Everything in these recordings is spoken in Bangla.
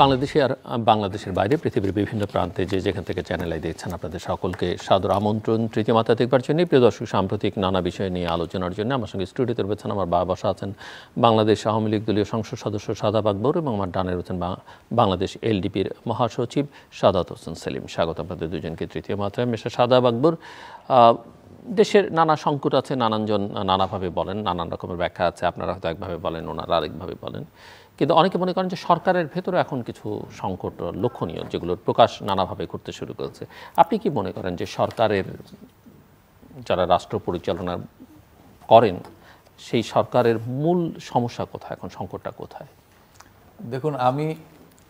বাংলাদেশে আর বাংলাদেশের বাইরে পৃথিবীর বিভিন্ন প্রান্তে যে যেখান থেকে চ্যানেলাই দেখছেন আপনাদের সকলকে সাদর আমন্ত্রণ তৃতীয় মাত্রা দেখবার জন্য প্রিয় দর্শক সাম্প্রতিক নানা বিষয় নিয়ে আলোচনার জন্য আমার সঙ্গে স্টুডিওতে রয়েছেন আমার বাবা বসা আছেন বাংলাদেশ আওয়ামী লীগ দলীয় সংসদ সদস্য সাদা আকবর এবং আমার ডানে রয়েছেন বাংলাদেশ এলডিপির মহাসচিব সাদাত হোসেন সেলিম স্বাগত আপনাদের দুজনকে তৃতীয় মাত্রায় মিস্টার সাদা আকবর দেশের নানা সংকট আছে নানানজন নানাভাবে বলেন নানান রকমের ব্যাখ্যা আছে আপনারা হয়তো একভাবে বলেন ওনারা আরেকভাবে বলেন কিন্তু অনেকে মনে করেন যে সরকারের ভেতরে এখন কিছু সংকট লক্ষণীয় যেগুলোর প্রকাশ নানাভাবে করতে শুরু করেছে আপনি কি মনে করেন যে সরকারের যারা রাষ্ট্র পরিচালনা করেন সেই সরকারের মূল সমস্যা কোথায় এখন সংকটটা কোথায় দেখুন আমি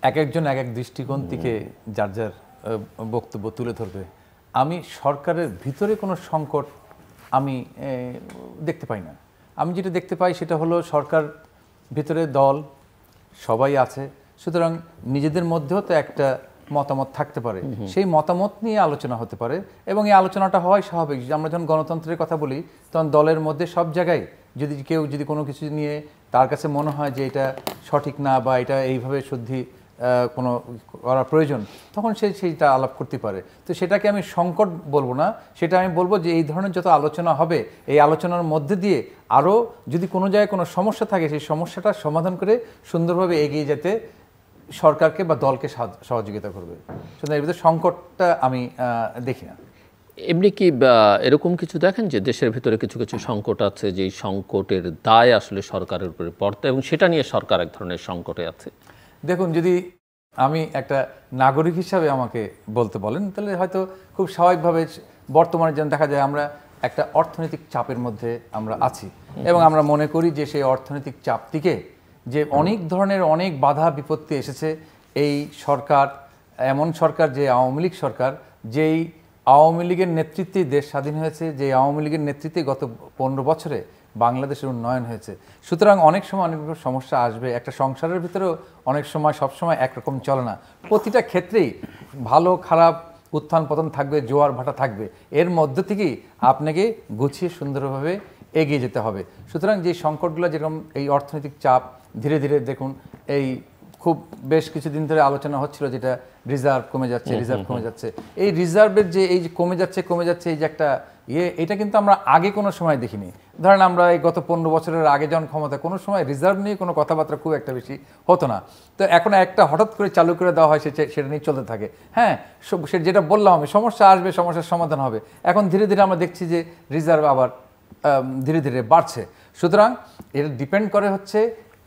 এক একজন এক এক দৃষ্টিকোণ থেকে যার যার বক্তব্য তুলে ধরবে আমি সরকারের ভিতরে কোনো সংকট আমি দেখতে পাই না আমি যেটা দেখতে পাই সেটা হলো সরকার ভিতরে দল সবাই আছে সুতরাং নিজেদের মধ্যেও তো একটা মতামত থাকতে পারে সেই মতামত নিয়ে আলোচনা হতে পারে এবং এই আলোচনাটা হয় স্বাভাবিক আমরা যখন গণতন্ত্রের কথা বলি তখন দলের মধ্যে সব জায়গায় যদি কেউ যদি কোনো কিছু নিয়ে তার কাছে মনে হয় যে এটা সঠিক না বা এটা এইভাবে শুদ্ধি কোনো করার প্রয়োজন তখন সে সেইটা আলাপ করতে পারে তো সেটাকে আমি সংকট বলবো না সেটা আমি বলবো যে এই ধরনের যত আলোচনা হবে এই আলোচনার মধ্যে দিয়ে আরও যদি কোনো জায়গায় কোনো সমস্যা থাকে সেই সমস্যাটা সমাধান করে সুন্দরভাবে এগিয়ে যেতে সরকারকে বা দলকে সহযোগিতা করবে সুতরাং এর ভিতরে সংকটটা আমি দেখি না এমনি কি এরকম কিছু দেখেন যে দেশের ভিতরে কিছু কিছু সংকট আছে যেই সংকটের দায় আসলে সরকারের উপরে পড়তে এবং সেটা নিয়ে সরকার এক ধরনের সংকটে আছে দেখুন যদি আমি একটা নাগরিক হিসাবে আমাকে বলতে বলেন তাহলে হয়তো খুব স্বাভাবিকভাবে বর্তমানে যেন দেখা যায় আমরা একটা অর্থনৈতিক চাপের মধ্যে আমরা আছি এবং আমরা মনে করি যে সেই অর্থনৈতিক চাপটিকে যে অনেক ধরনের অনেক বাধা বিপত্তি এসেছে এই সরকার এমন সরকার যে আওয়ামী লীগ সরকার যেই আওয়ামী লীগের নেতৃত্বেই দেশ স্বাধীন হয়েছে যে আওয়ামী লীগের নেতৃত্বে গত পনেরো বছরে বাংলাদেশের উন্নয়ন হয়েছে সুতরাং অনেক সময় অনেক রকম সমস্যা আসবে একটা সংসারের ভিতরেও অনেক সময় সবসময় একরকম চলে না প্রতিটা ক্ষেত্রেই ভালো খারাপ উত্থান পতন থাকবে জোয়ার ভাটা থাকবে এর মধ্য থেকেই আপনাকে গুছিয়ে সুন্দরভাবে এগিয়ে যেতে হবে সুতরাং যে সংকটগুলো যেরকম এই অর্থনৈতিক চাপ ধীরে ধীরে দেখুন এই খুব বেশ কিছুদিন ধরে আলোচনা হচ্ছিল যেটা রিজার্ভ কমে যাচ্ছে রিজার্ভ কমে যাচ্ছে এই রিজার্ভের যে এই যে কমে যাচ্ছে কমে যাচ্ছে এই যে একটা ইয়ে এটা কিন্তু আমরা আগে কোনো সময় দেখিনি ধরেন আমরা এই গত পনেরো বছরের আগে যখন ক্ষমতা কোনো সময় রিজার্ভ নিয়ে কোনো কথাবার্তা খুব একটা বেশি হতো না তো এখন একটা হঠাৎ করে চালু করে দেওয়া হয় সে সেটা নিয়ে চলতে থাকে হ্যাঁ সে যেটা বললাম আমি সমস্যা আসবে সমস্যার সমাধান হবে এখন ধীরে ধীরে আমরা দেখছি যে রিজার্ভ আবার ধীরে ধীরে বাড়ছে সুতরাং এটা ডিপেন্ড করে হচ্ছে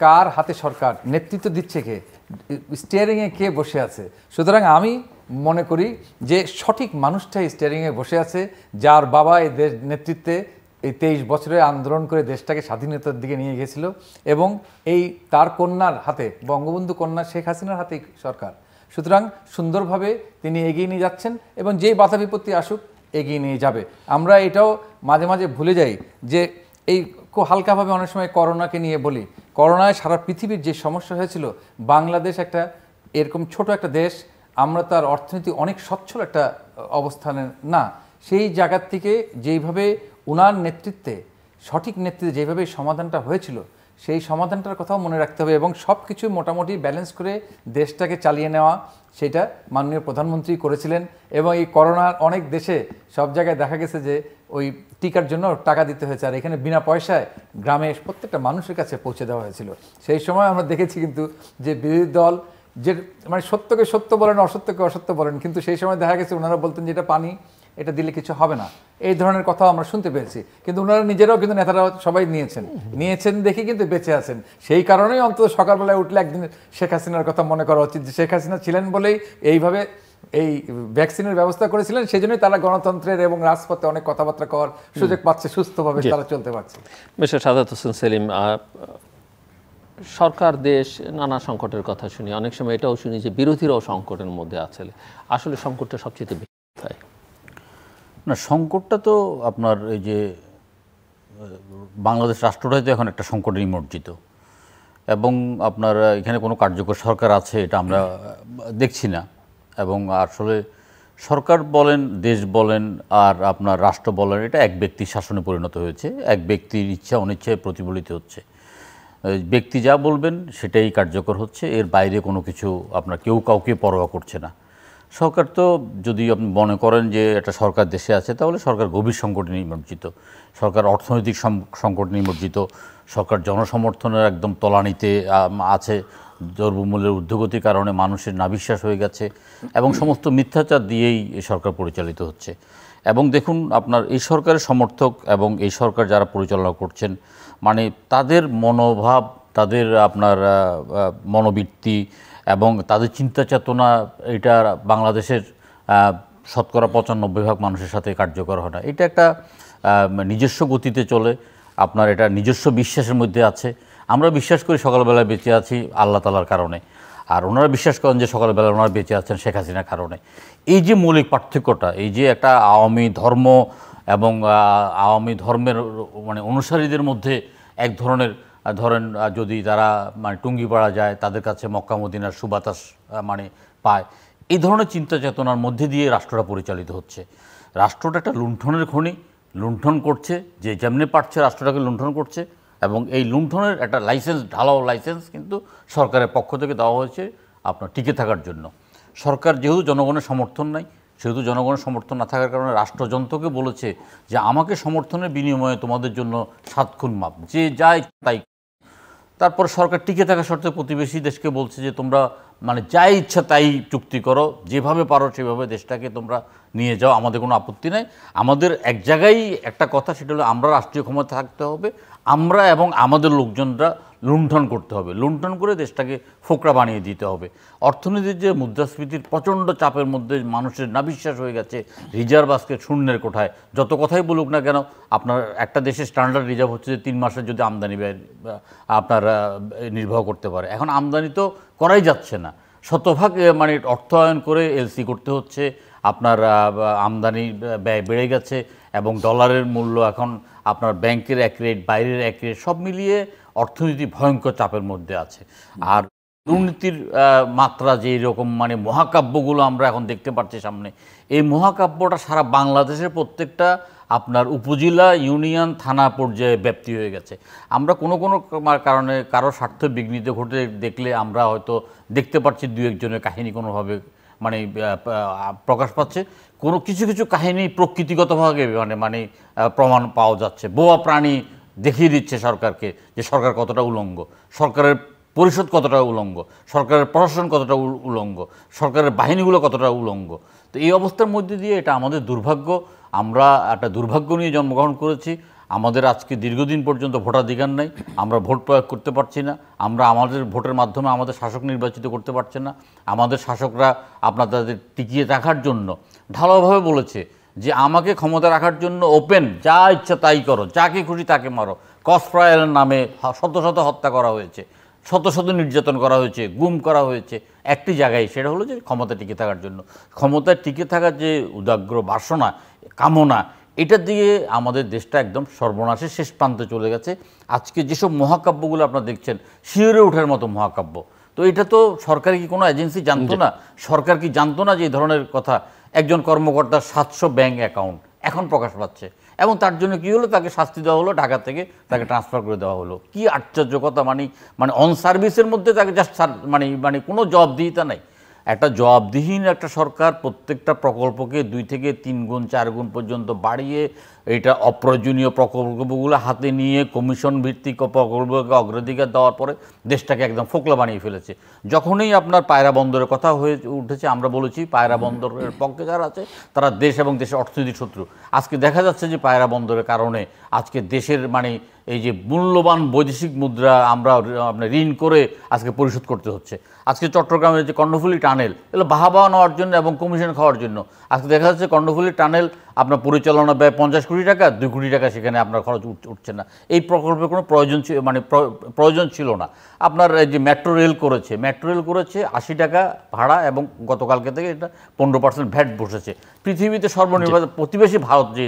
কার হাতে সরকার নেতৃত্ব দিচ্ছে কে স্টিয়ারিংয়ে কে বসে আছে সুতরাং আমি মনে করি যে সঠিক মানুষটাই স্টিয়ারিংয়ে বসে আছে যার বাবা এই দেশ নেতৃত্বে এই তেইশ বছরে আন্দোলন করে দেশটাকে স্বাধীনতার দিকে নিয়ে গেছিল এবং এই তার কন্যার হাতে বঙ্গবন্ধু কন্যা শেখ হাসিনার হাতে সরকার সুতরাং সুন্দরভাবে তিনি এগিয়ে নিয়ে যাচ্ছেন এবং যেই বাধা বিপত্তি আসুক এগিয়ে নিয়ে যাবে আমরা এটাও মাঝে মাঝে ভুলে যাই যে এই হালকাভাবে অনেক সময় করোনাকে নিয়ে বলি করোনায় সারা পৃথিবীর যে সমস্যা হয়েছিল বাংলাদেশ একটা এরকম ছোট একটা দেশ আমরা তার অর্থনীতি অনেক সচ্ছল একটা অবস্থানে না সেই জায়গার থেকে যেইভাবে উনার নেতৃত্বে সঠিক নেতৃত্বে যেভাবে সমাধানটা হয়েছিল সেই সমাধানটার কথাও মনে রাখতে হবে এবং সব কিছু মোটামুটি ব্যালেন্স করে দেশটাকে চালিয়ে নেওয়া সেটা মাননীয় প্রধানমন্ত্রী করেছিলেন এবং এই করোনার অনেক দেশে সব জায়গায় দেখা গেছে যে ওই টিকার জন্য টাকা দিতে হয়েছে আর এখানে বিনা পয়সায় গ্রামে প্রত্যেকটা মানুষের কাছে পৌঁছে দেওয়া হয়েছিল সেই সময় আমরা দেখেছি কিন্তু যে বিরোধী দল যে মানে সত্যকে সত্য বলেন অসত্যকে অসত্য বলেন কিন্তু সেই সময় দেখা গেছে ওনারা বলতেন যে এটা পানি এটা দিলে কিছু হবে না এই ধরনের কথা আমরা শুনতে পেয়েছি কিন্তু ওনারা নিজেরাও কিন্তু নেতারা সবাই নিয়েছেন নিয়েছেন দেখে কিন্তু বেঁচে আছেন সেই কারণেই অন্তত সকালবেলায় উঠলে একদিন শেখ হাসিনার কথা মনে করা উচিত যে শেখ হাসিনা ছিলেন বলেই এইভাবে এই ভ্যাকসিনের ব্যবস্থা করেছিলেন সেই জন্যই তারা গণতন্ত্রের এবং রাজপথে অনেক কথাবার্তা করার সুযোগ পাচ্ছে সুস্থভাবে তারা চলতে পারছে মিস্টার সাদাত হোসেন সেলিম সরকার দেশ নানা সংকটের কথা শুনি অনেক সময় এটাও শুনি যে বিরোধীরাও সংকটের মধ্যে আছে আসলে সংকটটা সবচেয়ে বেশি না সংকটটা তো আপনার এই যে বাংলাদেশ রাষ্ট্রটাই তো এখন একটা সংকট নিমজ্জিত এবং আপনার এখানে কোনো কার্যকর সরকার আছে এটা আমরা দেখছি না এবং আসলে সরকার বলেন দেশ বলেন আর আপনার রাষ্ট্র বলেন এটা এক ব্যক্তির শাসনে পরিণত হয়েছে এক ব্যক্তির ইচ্ছা অনিচ্ছায় প্রতিফলিত হচ্ছে ব্যক্তি যা বলবেন সেটাই কার্যকর হচ্ছে এর বাইরে কোনো কিছু আপনার কেউ কাউকে পরোয়া করছে না সরকার তো যদি আপনি মনে করেন যে একটা সরকার দেশে আছে তাহলে সরকার গভীর সংকটে নিমজ্জিত সরকার অর্থনৈতিক সংকট নিমজ্জিত সরকার জনসমর্থনের একদম তলানিতে আছে দ্রব্যমূল্যের ঊর্ধ্বগতির কারণে মানুষের নাবিশ্বাস হয়ে গেছে এবং সমস্ত মিথ্যাচার দিয়েই এই সরকার পরিচালিত হচ্ছে এবং দেখুন আপনার এই সরকারের সমর্থক এবং এই সরকার যারা পরিচালনা করছেন মানে তাদের মনোভাব তাদের আপনার মনোবৃত্তি এবং তাদের চিন্তা চেতনা এটা বাংলাদেশের শতকরা পঁচানব্বই ভাগ মানুষের সাথে কার্যকর হয় না এটা একটা নিজস্ব গতিতে চলে আপনার এটা নিজস্ব বিশ্বাসের মধ্যে আছে আমরা বিশ্বাস করি সকালবেলায় বেঁচে আছি আল্লাহ তালার কারণে আর ওনারা বিশ্বাস করেন যে সকালবেলা ওনারা বেঁচে আছেন শেখ হাসিনার কারণে এই যে মৌলিক পার্থক্যটা এই যে একটা আওয়ামী ধর্ম এবং আওয়ামী ধর্মের মানে অনুসারীদের মধ্যে এক ধরনের ধরেন যদি তারা মানে টুঙ্গি পাড়া যায় তাদের কাছে মক্কা মদিনার সুবাতাস মানে পায় এই ধরনের চিন্তা চেতনার মধ্যে দিয়ে রাষ্ট্রটা পরিচালিত হচ্ছে রাষ্ট্রটা একটা লুণ্ঠনের খনি লুণ্ঠন করছে যে যেমনি পারছে রাষ্ট্রটাকে লুণ্ঠন করছে এবং এই লুণ্ঠনের একটা লাইসেন্স ঢালাও লাইসেন্স কিন্তু সরকারের পক্ষ থেকে দেওয়া হয়েছে আপনার টিকে থাকার জন্য সরকার যেহেতু জনগণের সমর্থন নাই সেহেতু জনগণের সমর্থন না থাকার কারণে রাষ্ট্রযন্ত্রকে বলেছে যে আমাকে সমর্থনের বিনিময়ে তোমাদের জন্য সাত খুন মাপ যে যায় তাই তারপর সরকার টিকে থাকা শর্তে প্রতিবেশী দেশকে বলছে যে তোমরা মানে যাই ইচ্ছা তাই চুক্তি করো যেভাবে পারো সেভাবে দেশটাকে তোমরা নিয়ে যাও আমাদের কোনো আপত্তি নাই আমাদের এক জায়গায় একটা কথা সেটা হলো আমরা রাষ্ট্রীয় ক্ষমতা থাকতে হবে আমরা এবং আমাদের লোকজনরা লুণ্ঠন করতে হবে লুণ্ঠন করে দেশটাকে ফোকরা বানিয়ে দিতে হবে অর্থনীতির যে মুদ্রাস্ফীতির প্রচণ্ড চাপের মধ্যে মানুষের না বিশ্বাস হয়ে গেছে রিজার্ভ আজকে শূন্যের কোঠায় যত কথাই বলুক না কেন আপনার একটা দেশের স্ট্যান্ডার্ড রিজার্ভ হচ্ছে যে তিন মাসের যদি আমদানি আপনার নির্বাহ করতে পারে এখন আমদানি তো করাই যাচ্ছে না শতভাগ মানে অর্থায়ন করে এলসি করতে হচ্ছে আপনার আমদানি ব্যয় বেড়ে গেছে এবং ডলারের মূল্য এখন আপনার ব্যাংকের এক রেট বাইরের এক রেট সব মিলিয়ে অর্থনীতি ভয়ঙ্কর চাপের মধ্যে আছে আর দুর্নীতির মাত্রা যে রকম মানে মহাকাব্যগুলো আমরা এখন দেখতে পাচ্ছি সামনে এই মহাকাব্যটা সারা বাংলাদেশের প্রত্যেকটা আপনার উপজেলা ইউনিয়ন থানা পর্যায়ে ব্যাপ্তি হয়ে গেছে আমরা কোনো কোনো কারণে কারো স্বার্থ বিঘ্নিত ঘটে দেখলে আমরা হয়তো দেখতে পাচ্ছি দু একজনের কাহিনী কোনোভাবে মানে প্রকাশ পাচ্ছে কোনো কিছু কিছু কাহিনী প্রকৃতিগতভাবে মানে মানে প্রমাণ পাওয়া যাচ্ছে বোয়া প্রাণী দেখিয়ে দিচ্ছে সরকারকে যে সরকার কতটা উলঙ্গ সরকারের পরিষদ কতটা উলঙ্গ সরকারের প্রশাসন কতটা উলঙ্গ সরকারের বাহিনীগুলো কতটা উলঙ্গ তো এই অবস্থার মধ্যে দিয়ে এটা আমাদের দুর্ভাগ্য আমরা একটা দুর্ভাগ্য নিয়ে জন্মগ্রহণ করেছি আমাদের আজকে দীর্ঘদিন পর্যন্ত ভোটাধিকার নাই আমরা ভোট প্রয়োগ করতে পারছি না আমরা আমাদের ভোটের মাধ্যমে আমাদের শাসক নির্বাচিত করতে পারছে না আমাদের শাসকরা আপনাদের টিকিয়ে রাখার জন্য ভালোভাবে বলেছে যে আমাকে ক্ষমতা রাখার জন্য ওপেন যা ইচ্ছা তাই করো যাকে খুশি তাকে মারো কসফ্রায়ের নামে শত শত হত্যা করা হয়েছে শত শত নির্যাতন করা হয়েছে গুম করা হয়েছে একটি জায়গায় সেটা হলো যে ক্ষমতা টিকে থাকার জন্য ক্ষমতা টিকে থাকার যে উদাগ্র বাসনা কামনা এটার দিকে আমাদের দেশটা একদম সর্বনাশে শেষ প্রান্তে চলে গেছে আজকে যেসব মহাকাব্যগুলো আপনারা দেখছেন শিওরে ওঠার মতো মহাকাব্য তো এটা তো সরকার কি কোনো এজেন্সি জানতো না সরকার কি জানতো না যে এই ধরনের কথা একজন কর্মকর্তার সাতশো ব্যাঙ্ক অ্যাকাউন্ট এখন প্রকাশ পাচ্ছে এবং তার জন্য কি হলো তাকে শাস্তি দেওয়া হলো ঢাকা থেকে তাকে ট্রান্সফার করে দেওয়া হলো কি আশ্চর্য কথা মানে মানে অন সার্ভিসের মধ্যে তাকে জাস্ট মানে মানে কোনো জবাবদিহিতা নাই একটা জবাবদিহীন একটা সরকার প্রত্যেকটা প্রকল্পকে দুই থেকে তিন গুণ চার গুণ পর্যন্ত বাড়িয়ে এটা অপ্রয়োজনীয় প্রকল্পগুলো হাতে নিয়ে কমিশন ভিত্তিক প্রকল্পকে অগ্রাধিকার দেওয়ার পরে দেশটাকে একদম ফোকলা বানিয়ে ফেলেছে যখনই আপনার পায়রা বন্দরের কথা হয়ে উঠেছে আমরা বলেছি পায়রা বন্দরের পক্ষে যারা আছে তারা দেশ এবং দেশের অর্থনীতির শত্রু আজকে দেখা যাচ্ছে যে পায়রা বন্দরের কারণে আজকে দেশের মানে এই যে মূল্যবান বৈদেশিক মুদ্রা আমরা আপনার ঋণ করে আজকে পরিশোধ করতে হচ্ছে আজকে চট্টগ্রামের যে কর্ণফুলি টানেল এগুলো বাহাবা নেওয়ার জন্য এবং কমিশন খাওয়ার জন্য আজকে দেখা যাচ্ছে কর্ণফুলি টানেল আপনার পরিচালনা ব্যয় পঞ্চাশ কোটি টাকা দুই কোটি টাকা সেখানে আপনার খরচ উঠছে না এই প্রকল্পের কোনো প্রয়োজন ছিল মানে প্রয়োজন ছিল না আপনার যে মেট্রো রেল করেছে মেট্রো রেল করেছে আশি টাকা ভাড়া এবং গতকালকে থেকে এটা পনেরো পার্সেন্ট ভ্যাট বসেছে পৃথিবীতে সর্বনির্ভর প্রতিবেশী ভারত যে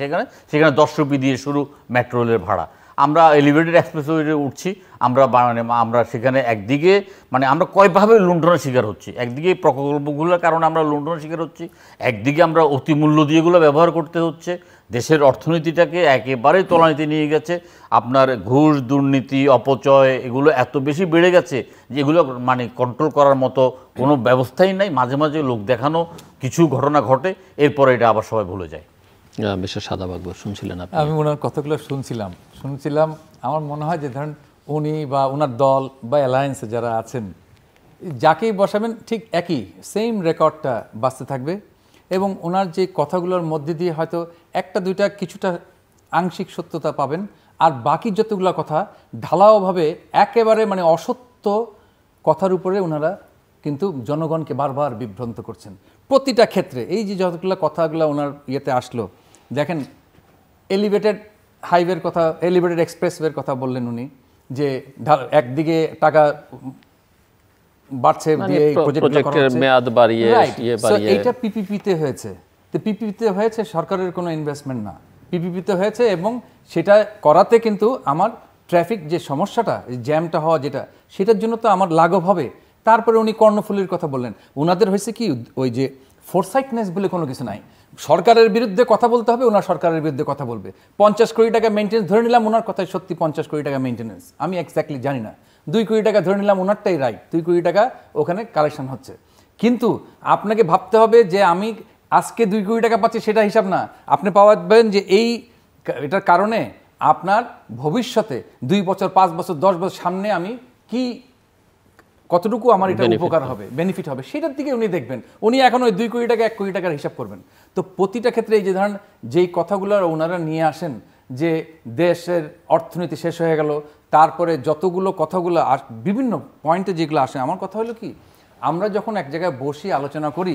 সেখানে সেখানে দশ রুপি দিয়ে শুরু মেট্রো রেলের ভাড়া আমরা এলিভেটেড এক্সপ্রেসওয়ে উঠছি আমরা মানে আমরা সেখানে একদিকে মানে আমরা কয়ভাবে লুণ্ঠনের শিকার হচ্ছি একদিকে এই প্রকল্পগুলোর কারণে আমরা লুণ্ঠনের শিকার হচ্ছি একদিকে আমরা অতিমূল্য দিয়ে এগুলো ব্যবহার করতে হচ্ছে দেশের অর্থনীতিটাকে একেবারেই তলানিতে নিয়ে গেছে আপনার ঘুষ দুর্নীতি অপচয় এগুলো এত বেশি বেড়ে গেছে যে এগুলো মানে কন্ট্রোল করার মতো কোনো ব্যবস্থাই নাই মাঝে মাঝে লোক দেখানো কিছু ঘটনা ঘটে এরপরে এটা আবার সবাই ভুলে যায় বিশ্ব সাদা বাগব শুনছিলেন আমি ওনার কথাগুলো শুনছিলাম শুনছিলাম আমার মনে হয় যে ধরেন উনি বা ওনার দল বা অ্যালায়েন্সে যারা আছেন যাকেই বসাবেন ঠিক একই সেম রেকর্ডটা বাঁচতে থাকবে এবং ওনার যে কথাগুলোর মধ্যে দিয়ে হয়তো একটা দুইটা কিছুটা আংশিক সত্যতা পাবেন আর বাকি যতগুলো কথা ঢালাওভাবে একেবারে মানে অসত্য কথার উপরে ওনারা কিন্তু জনগণকে বারবার বিভ্রান্ত করছেন প্রতিটা ক্ষেত্রে এই যে যতগুলো কথাগুলো ওনার ইয়েতে আসলো দেখেন এলিভেটেড হাইওয়ের কথা এলিভেটেড এক্সপ্রেসওয়ের কথা বললেন উনি যে একদিকে টাকা বাড়ছে মানে দিয়ে প্রজেক্টের মেয়াদ বাড়িয়ে ইয়ে বাড়িয়ে পিপিপিতে হয়েছে তো পিপিপিতে হয়েছে সরকারের কোনো ইনভেস্টমেন্ট না পিপিপিতে হয়েছে এবং সেটা করাতে কিন্তু আমার ট্রাফিক যে সমস্যাটা জ্যামটা হওয়া যেটা সেটার জন্য তো আমার লাঘব হবে তারপরে উনি কর্ণফুলির কথা বললেন ওনাদের হয়েছে কি ওই যে ফোরসাইটনেস বলে কোনো কিছু নাই সরকারের বিরুদ্ধে কথা বলতে হবে ওনার সরকারের বিরুদ্ধে কথা বলবে পঞ্চাশ কোটি টাকা মেনটেন্স ধরে নিলাম ওনার কথায় সত্যি পঞ্চাশ কোটি টাকা মেনটেন্স আমি এক্স্যাক্টলি জানি না দুই কোটি টাকা ধরে নিলাম ওনারটাই রাইট দুই কোটি টাকা ওখানে কালেকশন হচ্ছে কিন্তু আপনাকে ভাবতে হবে যে আমি আজকে দুই কোটি টাকা পাচ্ছি সেটা হিসাব না আপনি পাওয়াবেন যে এই এটার কারণে আপনার ভবিষ্যতে দুই বছর পাঁচ বছর দশ বছর সামনে আমি কি কতটুকু আমার এটা উপকার হবে বেনিফিট হবে সেটার দিকে উনি দেখবেন উনি এখন ওই দুই কোটি টাকা এক কোটি টাকার হিসাব করবেন তো প্রতিটা ক্ষেত্রে এই যে ধরেন যেই কথাগুলো ওনারা নিয়ে আসেন যে দেশের অর্থনীতি শেষ হয়ে গেল তারপরে যতগুলো কথাগুলো বিভিন্ন পয়েন্টে যেগুলো আসে আমার কথা হলো কি আমরা যখন এক জায়গায় বসি আলোচনা করি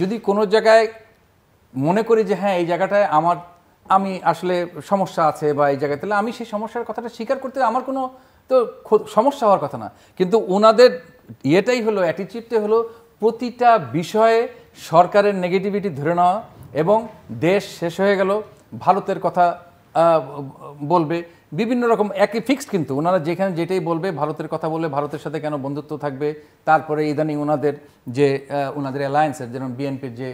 যদি কোনো জায়গায় মনে করি যে হ্যাঁ এই জায়গাটায় আমার আমি আসলে সমস্যা আছে বা এই জায়গায় তাহলে আমি সেই সমস্যার কথাটা স্বীকার করতে আমার কোনো তো সমস্যা হওয়ার কথা না কিন্তু ওনাদের ইয়েটাই হলো অ্যাটিচিউডটাই হলো প্রতিটা বিষয়ে সরকারের নেগেটিভিটি ধরে নেওয়া এবং দেশ শেষ হয়ে গেল ভারতের কথা বলবে বিভিন্ন রকম একই ফিক্সড কিন্তু ওনারা যেখানে যেটাই বলবে ভারতের কথা বলবে ভারতের সাথে কেন বন্ধুত্ব থাকবে তারপরে ইদানিং ওনাদের যে ওনাদের অ্যালায়েন্সের যেমন বিএনপির যে